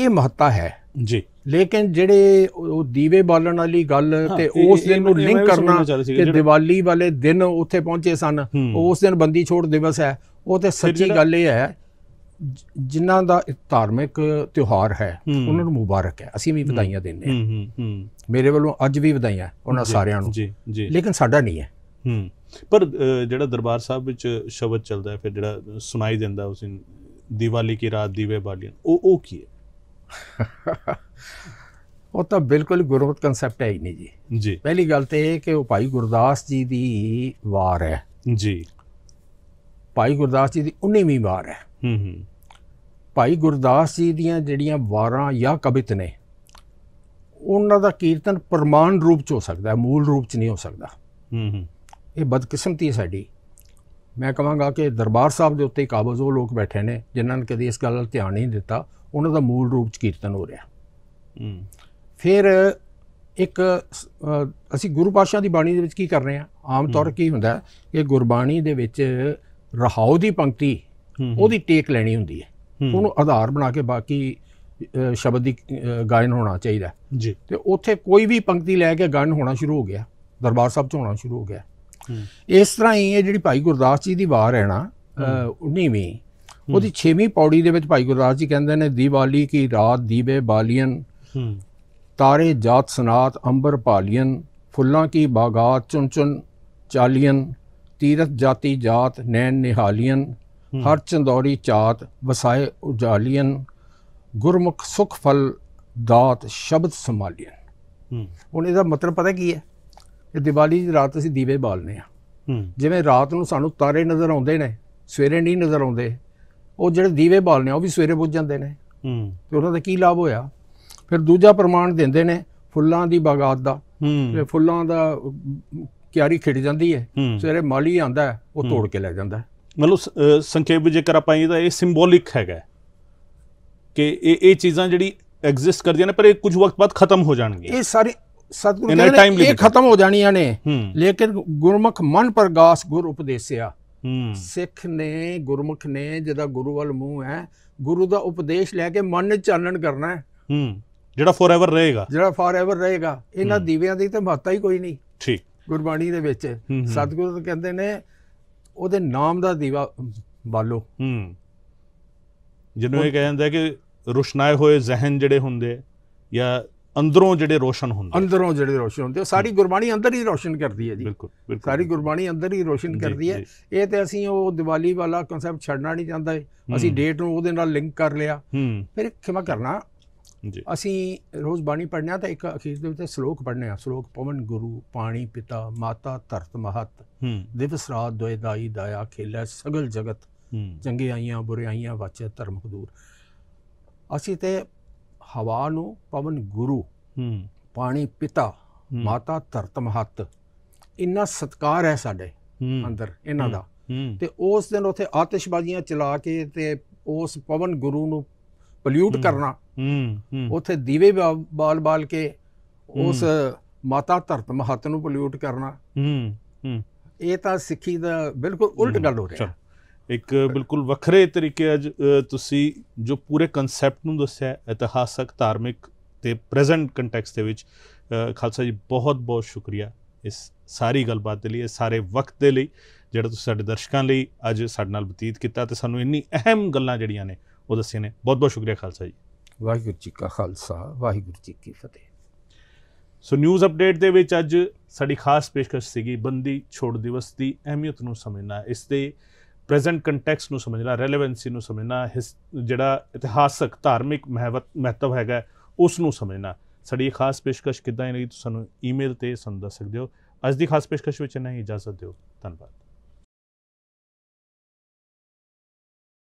ਇਹ ਮਹੱਤਾ ਹੈ ਜੀ ਲੇਕਿਨ ਜਿਹੜੇ ਉਹ ਦੀਵੇ ਬਾਲਣ ਵਾਲੀ ਗੱਲ ਤੇ ਉਸ ਦਿਨ ਨੂੰ ਲਿੰਕ ਕਰਨਾ ਕਿ ਦੀਵਾਲੀ ਵਾਲੇ ਦਿਨ ਉੱਥੇ ਪਹੁੰਚੇ ਸਨ ਉਸ ਦਿਨ ਬੰਦੀ ਛੋੜ ਦਿਵਸ ਹੈ ਉਹ ਤੇ ਸੱਚੀ ਗੱਲ ਇਹ ਹੈ ਜਿਨ੍ਹਾਂ ਦਾ ਧਾਰਮਿਕ ਤਿਉਹਾਰ ਹੈ ਉਹਨਾਂ ਨੂੰ ਮੁਬਾਰਕ ਹੈ ਅਸੀਂ ਵੀ ਵਧਾਈਆਂ ਦਿੰਦੇ ਹਾਂ ਮੇਰੇ ਵੱਲੋਂ ਅੱਜ ਵੀ ਵਧਾਈਆਂ ਉਹਨਾਂ ਸਾਰਿਆਂ ਨੂੰ ਜੀ ਜੀ ਲੇਕਿਨ ਸਾਡਾ ਨਹੀਂ ਹੈ ਹੂੰ ਪਰ ਜਿਹੜਾ ਦਰਬਾਰ ਸਾਹਿਬ ਵਿੱਚ ਸ਼ਬਦ ਚੱਲਦਾ ਹੈ ਫਿਰ ਜਿਹੜਾ ਸੁਣਾਈ ਦਿੰਦਾ ਉਸ ਦੀਵਾਲੀ ਕੀ ਰਾਤ ਦੀਵੇ ਬਾਲੀਆਂ ਉਹ ਉਹ ਕੀ ਹੈ ਉਹ ਤਾਂ ਬਿਲਕੁਲ ਗੁਰਮਤ ਕਨਸੈਪਟ ਹੈ ਹੀ ਨਹੀਂ ਜੀ ਜੀ ਪਹਿਲੀ ਗੱਲ ਤੇ ਇਹ ਕਿ ਉਹ ਭਾਈ ਗੁਰਦਾਸ ਜੀ ਦੀ ਵਾਰ ਹੈ ਜੀ ਭਾਈ ਗੁਰਦਾਸ ਜੀ ਦੀ 19ਵੀਂ ਵਾਰ ਹੈ ਹੂੰ ਹੂੰ ਭਾਈ ਗੁਰਦਾਸ ਜੀ ਦੀਆਂ ਜਿਹੜੀਆਂ ਵਾਰਾਂ ਜਾਂ ਕਵਿਤ ਨੇ ਉਹਨਾਂ ਦਾ ਕੀਰਤਨ ਪ੍ਰਮਾਣ ਰੂਪ ਚ ਹੋ ਸਕਦਾ ਹੈ ਮੂਲ ਰੂਪ ਚ ਨਹੀਂ ਹੋ ਸਕਦਾ ਹੂੰ ਹੂੰ ਇਹ ਬਦਕਿਸਮਤੀ ਹੈ ਸਾਡੀ ਮੈਂ ਕਹਾਂਗਾ ਕਿ ਦਰਬਾਰ ਸਾਹਿਬ ਦੇ ਉੱਤੇ ਕਾਬਜ਼ ਉਹ ਲੋਕ ਬੈਠੇ ਨੇ ਜਿਨ੍ਹਾਂ ਨੇ ਕਦੀ ਇਸ ਗੱਲ 'ਤੇ ਧਿਆਨ ਨਹੀਂ ਦਿੱਤਾ ਉਹਨਾਂ ਦਾ ਮੂਲ ਰੂਪ ਚ ਕੀਰਤਨ ਹੋ ਰਿਹਾ ਹੂੰ ਫਿਰ ਇੱਕ ਅਸੀਂ ਗੁਰੂ ਪਾਤਸ਼ਾਹ ਦੀ ਬਾਣੀ ਦੇ ਵਿੱਚ ਕੀ ਕਰ ਰਹੇ ਹਾਂ ਆਮ ਤੌਰ ਕੀ ਹੁੰਦਾ ਕਿ ਗੁਰਬਾਣੀ ਦੇ ਵਿੱਚ ਰਹਾਉ ਦੀ ਪੰਕਤੀ ਉਹਦੀ ਟੇਕ ਲੈਣੀ ਹੁੰਦੀ ਹੈ ਉਹਨੂੰ ਆਧਾਰ ਬਣਾ ਕੇ ਬਾਕੀ ਸ਼ਬਦ ਦੀ ਗਾਇਨ ਹੋਣਾ ਚਾਹੀਦਾ ਜੀ ਤੇ ਉੱਥੇ ਕੋਈ ਵੀ ਪੰਕਤੀ ਲੈ ਕੇ ਗਾਇਨ ਹੋਣਾ ਸ਼ੁਰੂ ਹੋ ਗਿਆ ਦਰਬਾਰ ਸਾਹਿਬ ਚ ਹੋਣਾ ਸ਼ੁਰੂ ਹੋ ਗਿਆ ਇਸ ਤਰ੍ਹਾਂ ਹੀ ਇਹ ਜਿਹੜੀ ਭਾਈ ਗੁਰਦਾਸ ਜੀ ਦੀ ਵਾਰ ਹੈ ਨਾ 19ਵੀਂ ਉਹਦੀ 6ਵੀਂ ਪੌੜੀ ਦੇ ਵਿੱਚ ਭਾਈ ਗੁਰਦਾਸ ਜੀ ਕਹਿੰਦੇ ਨੇ ਦੀਵਾਲੀ ਕੀ ਰਾਤ ਦੀਵੇ ਬਾਲੀਨ ਤਾਰੇ ਜਾਤ ਸਨਾਤ ਅੰਬਰ ਪਾਲੀਨ ਫੁੱਲਾਂ ਕੀ ਬਾਗਾਂ ਚੁਨ ਚਾਲੀਆਂ ਚਾਲੀਨ ਜਾਤੀ ਜਾਤ ਨੈਣ ਨਿਹਾਲੀਨ ਹਰ ਚੰਦੌਰੀ ਚਾਤ ਵਸਾਏ ਉਜਾਲੀਆਂ ਗੁਰਮੁਖ ਸੁਖ ਫਲ ਦਾਤ ਸ਼ਬਦ ਹੂੰ ਹੁਣ ਇਹਦਾ ਮਤਲਬ ਪਤਾ ਕੀ ਹੈ ਇਹ ਦੀਵਾਲੀ ਦੀ ਰਾਤ ਅਸੀਂ ਦੀਵੇ ਬਾਲਨੇ ਆ ਜਿਵੇਂ ਰਾਤ ਨੂੰ ਸਾਨੂੰ ਤਾਰੇ ਨਜ਼ਰ ਆਉਂਦੇ ਨੇ ਸਵੇਰੇ ਨਹੀਂ ਨਜ਼ਰ ਆਉਂਦੇ ਉਹ ਜਿਹੜੇ ਦੀਵੇ ਬਾਲਨੇ ਆ ਉਹ ਵੀ ਸਵੇਰੇ ਬੁੱਝ ਜਾਂਦੇ ਨੇ ਤੇ ਉਹਨਾਂ ਦਾ ਕੀ ਲਾਭ ਹੋਇਆ ਫਿਰ ਦੂਜਾ ਪ੍ਰਮਾਣ ਦਿੰਦੇ ਨੇ ਫੁੱਲਾਂ ਦੀ ਬਾਗਾਤ ਦਾ ਤੇ ਫੁੱਲਾਂ ਦਾ ਕਿਆਰੀ ਖਿੜ ਜਾਂਦੀ ਹੈ ਸਵੇਰੇ ਮਾਲੀ ਆਂਦਾ ਉਹ ਤੋੜ ਕੇ ਲੈ ਜਾਂਦਾ ਮਤਲਬ ਸੰਖੇਪ ਵਿੱਚ ਜੇਕਰ ਆਪਾਂ ਇਹ ਇਹ ਸਿੰਬੋਲਿਕ ਹੈਗਾ ਕਿ ਇਹ ਇਹ ਚੀਜ਼ਾਂ ਜਿਹੜੀ ਐਗਜ਼ਿਸਟ ਕਰਦੀਆਂ ਨੇ ਪਰ ਇਹ ਕੁਝ ਵਕਤ ਬਾਅਦ ਖਤਮ ਹੋ ਜਾਣਗੀਆਂ ਇਹ ਸਾਰੀ ਸਤਿਗੁਰੂ ਕਹਿੰਦੇ ਇਹ ਖਤਮ ਹੋ ਜਾਣੀਆਂ ਨੇ ਲੇਕਿਨ ਗੁਰਮੁਖ ਮਨ ਪ੍ਰਗਾਸ ਗੁਰ ਉਪਦੇਸਿਆ ਸਿੱਖ ਨੇ ਗੁਰਮੁਖ ਨੇ ਜਿਹਦਾ ਗੁਰੂ ਵੱਲ ਮੂੰਹ ਹੈ ਗੁਰੂ ਦਾ ਉਪਦੇਸ਼ ਲੈ ਕੇ ਮਨ ਚਾਨਣ ਕਰਨਾ ਹੈ ਜਿਹੜਾ ਫੋਰਐਵਰ ਰਹੇਗਾ ਜਿਹੜਾ ਫੋਰਐਵਰ ਰਹੇਗਾ ਇਹਨਾਂ ਦੀਵਿਆਂ ਦੀ ਤਾਂ ਮਹੱਤਤਾ ਹੀ ਕੋਈ ਨਹੀਂ ਠੀਕ ਗੁਰਬਾਣੀ ਦੇ ਵਿੱਚ ਸਤਿਗੁਰੂ ਕਹਿੰਦੇ ਨੇ ਉਹਦੇ ਨਾਮ ਦਾ ਦੀਵਾ ਬਾਲੋ ਹੂੰ ਜਿਹਨੂੰ ਇਹ ਕਹਿੰਦੇ ਆ ਕਿ ਰੁਸ਼ਨਾਏ ਹੋਏ ਜ਼ਿਹਨ ਜਿਹੜੇ ਹੁੰਦੇ ਜਾਂ ਅੰਦਰੋਂ ਜਿਹੜੇ ਰੋਸ਼ਨ ਹੁੰਦੇ ਅੰਦਰੋਂ ਜਿਹੜੇ ਰੋਸ਼ਨ ਹੁੰਦੇ ਉਹ ਸਾਰੀ ਗੁਰਬਾਣੀ ਅੰਦਰ ਹੀ ਰੋਸ਼ਨ ਕਰਦੀ ਹੈ ਜੀ ਬਿਲਕੁਲ ਸਾਰੀ ਗੁਰਬਾਣੀ ਅੰਦਰ ਹੀ ਰੋਸ਼ਨ ਕਰਦੀ ਹੈ ਇਹ ਤੇ ਅਸੀਂ ਉਹ ਦੀਵਾਲੀ ਵਾਲਾ ਕਨਸੈਪਟ ਛੱਡਣਾ ਨਹੀਂ ਚਾਹੁੰਦਾ ਅਸੀਂ ਡੇਟ ਨੂੰ ਉਹਦੇ ਨਾਲ ਲਿੰਕ ਕਰ ਲਿਆ ਫਿਰ ਖਿਮਾ ਕਰਨਾ ਅਸੀਂ ਰੋਜ਼ ਬਾਣੀ ਪੜ੍ਹਨੇ ਆ ਤਾਂ ਇੱਕ ਅਖੀਰ ਦੇ ਵਿੱਚ ਸ਼ਲੋਕ ਪੜ੍ਹਨੇ ਆ ਸ਼ਲੋਕ ਪਵਨ ਗੁਰੂ ਪਾਣੀ ਪਿਤਾ ਮਾਤਾ ਧਰਤ ਮਹਤ ਦਿਵਸ ਰਾਤ ਦੁਇ ਦਾਈ ਦਇਆ ਖੇਲੇ ਸਗਲ ਜਗਤ ਚੰਗੇ ਆਈਆਂ ਬੁਰੇ ਆਈਆਂ ਵਾਚੇ ਧਰਮ ਖਦੂਰ ਅਸੀਂ ਤੇ ਹਵਾ ਨੂੰ ਪਵਨ ਗੁਰੂ ਪਾਣੀ ਪਿਤਾ ਮਾਤਾ ਧਰਤ ਮਹਤ ਇੰਨਾ ਸਤਕਾਰ ਹੈ ਸਾਡੇ ਅੰਦਰ ਇਹਨਾਂ ਦਾ ਤੇ ਉਸ ਦਿਨ ਉਥੇ ਆਤਿਸ਼ਬਾਜ਼ੀਆਂ ਚਲਾ ਕੇ ਤੇ ਉਸ ਪਵਨ ਗੁਰੂ ਨੂੰ ਪੋਲਿਊਟ ਕਰਨਾ ਹੂੰ ਉੱਥੇ ਦੀਵੇ ਬਾਲ ਬਾਲ ਕੇ ਉਸ ਮਾਤਾ ਧਰਤ ਮਹੱਤ ਨੂੰ ਪੋਲਿਊਟ ਕਰਨਾ ਹੂੰ ਹੂੰ ਇਹ ਤਾਂ ਸਿੱਖੀ ਦਾ ਬਿਲਕੁਲ ਉਲਟ ਗੱਲ ਹੋ ਰਿਹਾ ਇੱਕ ਬਿਲਕੁਲ ਵੱਖਰੇ ਤਰੀਕੇ ਅੱਜ ਤੁਸੀਂ ਜੋ ਪੂਰੇ ਕਨਸੈਪਟ ਨੂੰ ਦੱਸਿਆ ਇਤਿਹਾਸਕ ਧਾਰਮਿਕ ਤੇ ਪ੍ਰੈਜ਼ੈਂਟ ਕੰਟੈਕਸਟ ਦੇ ਵਿੱਚ ਖਾਲਸਾ ਜੀ ਬਹੁਤ ਬਹੁਤ ਸ਼ੁਕਰੀਆ ਇਸ ਸਾਰੀ ਗੱਲਬਾਤ ਦੇ ਲਈ ਇਸ ਸਾਰੇ ਵਕਤ ਦੇ ਲਈ ਜਿਹੜਾ ਤੁਸੀਂ ਸਾਡੇ ਦਰਸ਼ਕਾਂ ਲਈ ਅੱਜ ਸਾਡੇ ਨਾਲ ਬਤੀਤ ਕੀਤਾ ਤੇ ਸਾਨੂੰ ਇੰਨੀ ਅਹਿਮ ਗੱਲਾਂ ਜਿਹੜੀਆਂ ਨੇ ਉਹ ਦੱਸੇ ਨੇ ਬਹੁਤ ਬਹੁਤ ਸ਼ੁਕਰੀਆ ਖਾਲਸਾ ਜੀ ਵਾਹਿਗੁਰੂ ਜੀ ਕਾ ਖਾਲਸਾ ਵਾਹਿਗੁਰੂ ਜੀ ਕੀ ਫਤਿਹ ਸੋ ਨਿਊਜ਼ ਅਪਡੇਟ ਦੇ ਵਿੱਚ ਅੱਜ ਸਾਡੀ ਖਾਸ ਪੇਸ਼ਕਸ਼ ਸੀਗੀ ਬੰਦੀ ਛੋੜ ਦਿਵਸ ਦੀ ਅਹਿਮੀਅਤ ਨੂੰ ਸਮਝਣਾ ਇਸ ਦੇ ਪ੍ਰੈਜ਼ੈਂਟ ਕੰਟੈਕਸਟ ਨੂੰ ਸਮਝਣਾ ਰੈਲੇਵੈਂਸੀ ਨੂੰ ਸਮਝਣਾ ਜਿਹੜਾ ਇਤਿਹਾਸਕ ਧਾਰਮਿਕ ਮਹੱਤਵ ਹੈਗਾ ਉਸ ਨੂੰ ਸਮਝਣਾ ਸਾਡੀ ਖਾਸ ਪੇਸ਼ਕਸ਼ ਕਿੱਦਾਂ ਹੈ ਤੁਸੀਂ ਸਾਨੂੰ ਈਮੇਲ ਤੇ ਸਾਨੂੰ ਸਕਦੇ ਹੋ ਅੱਜ ਦੀ ਖਾਸ ਪੇਸ਼ਕਸ਼ ਵਿੱਚ ਨਹੀਂ ਇਜਾਜ਼ਤ ਦਿਓ ਧੰਨਵਾਦ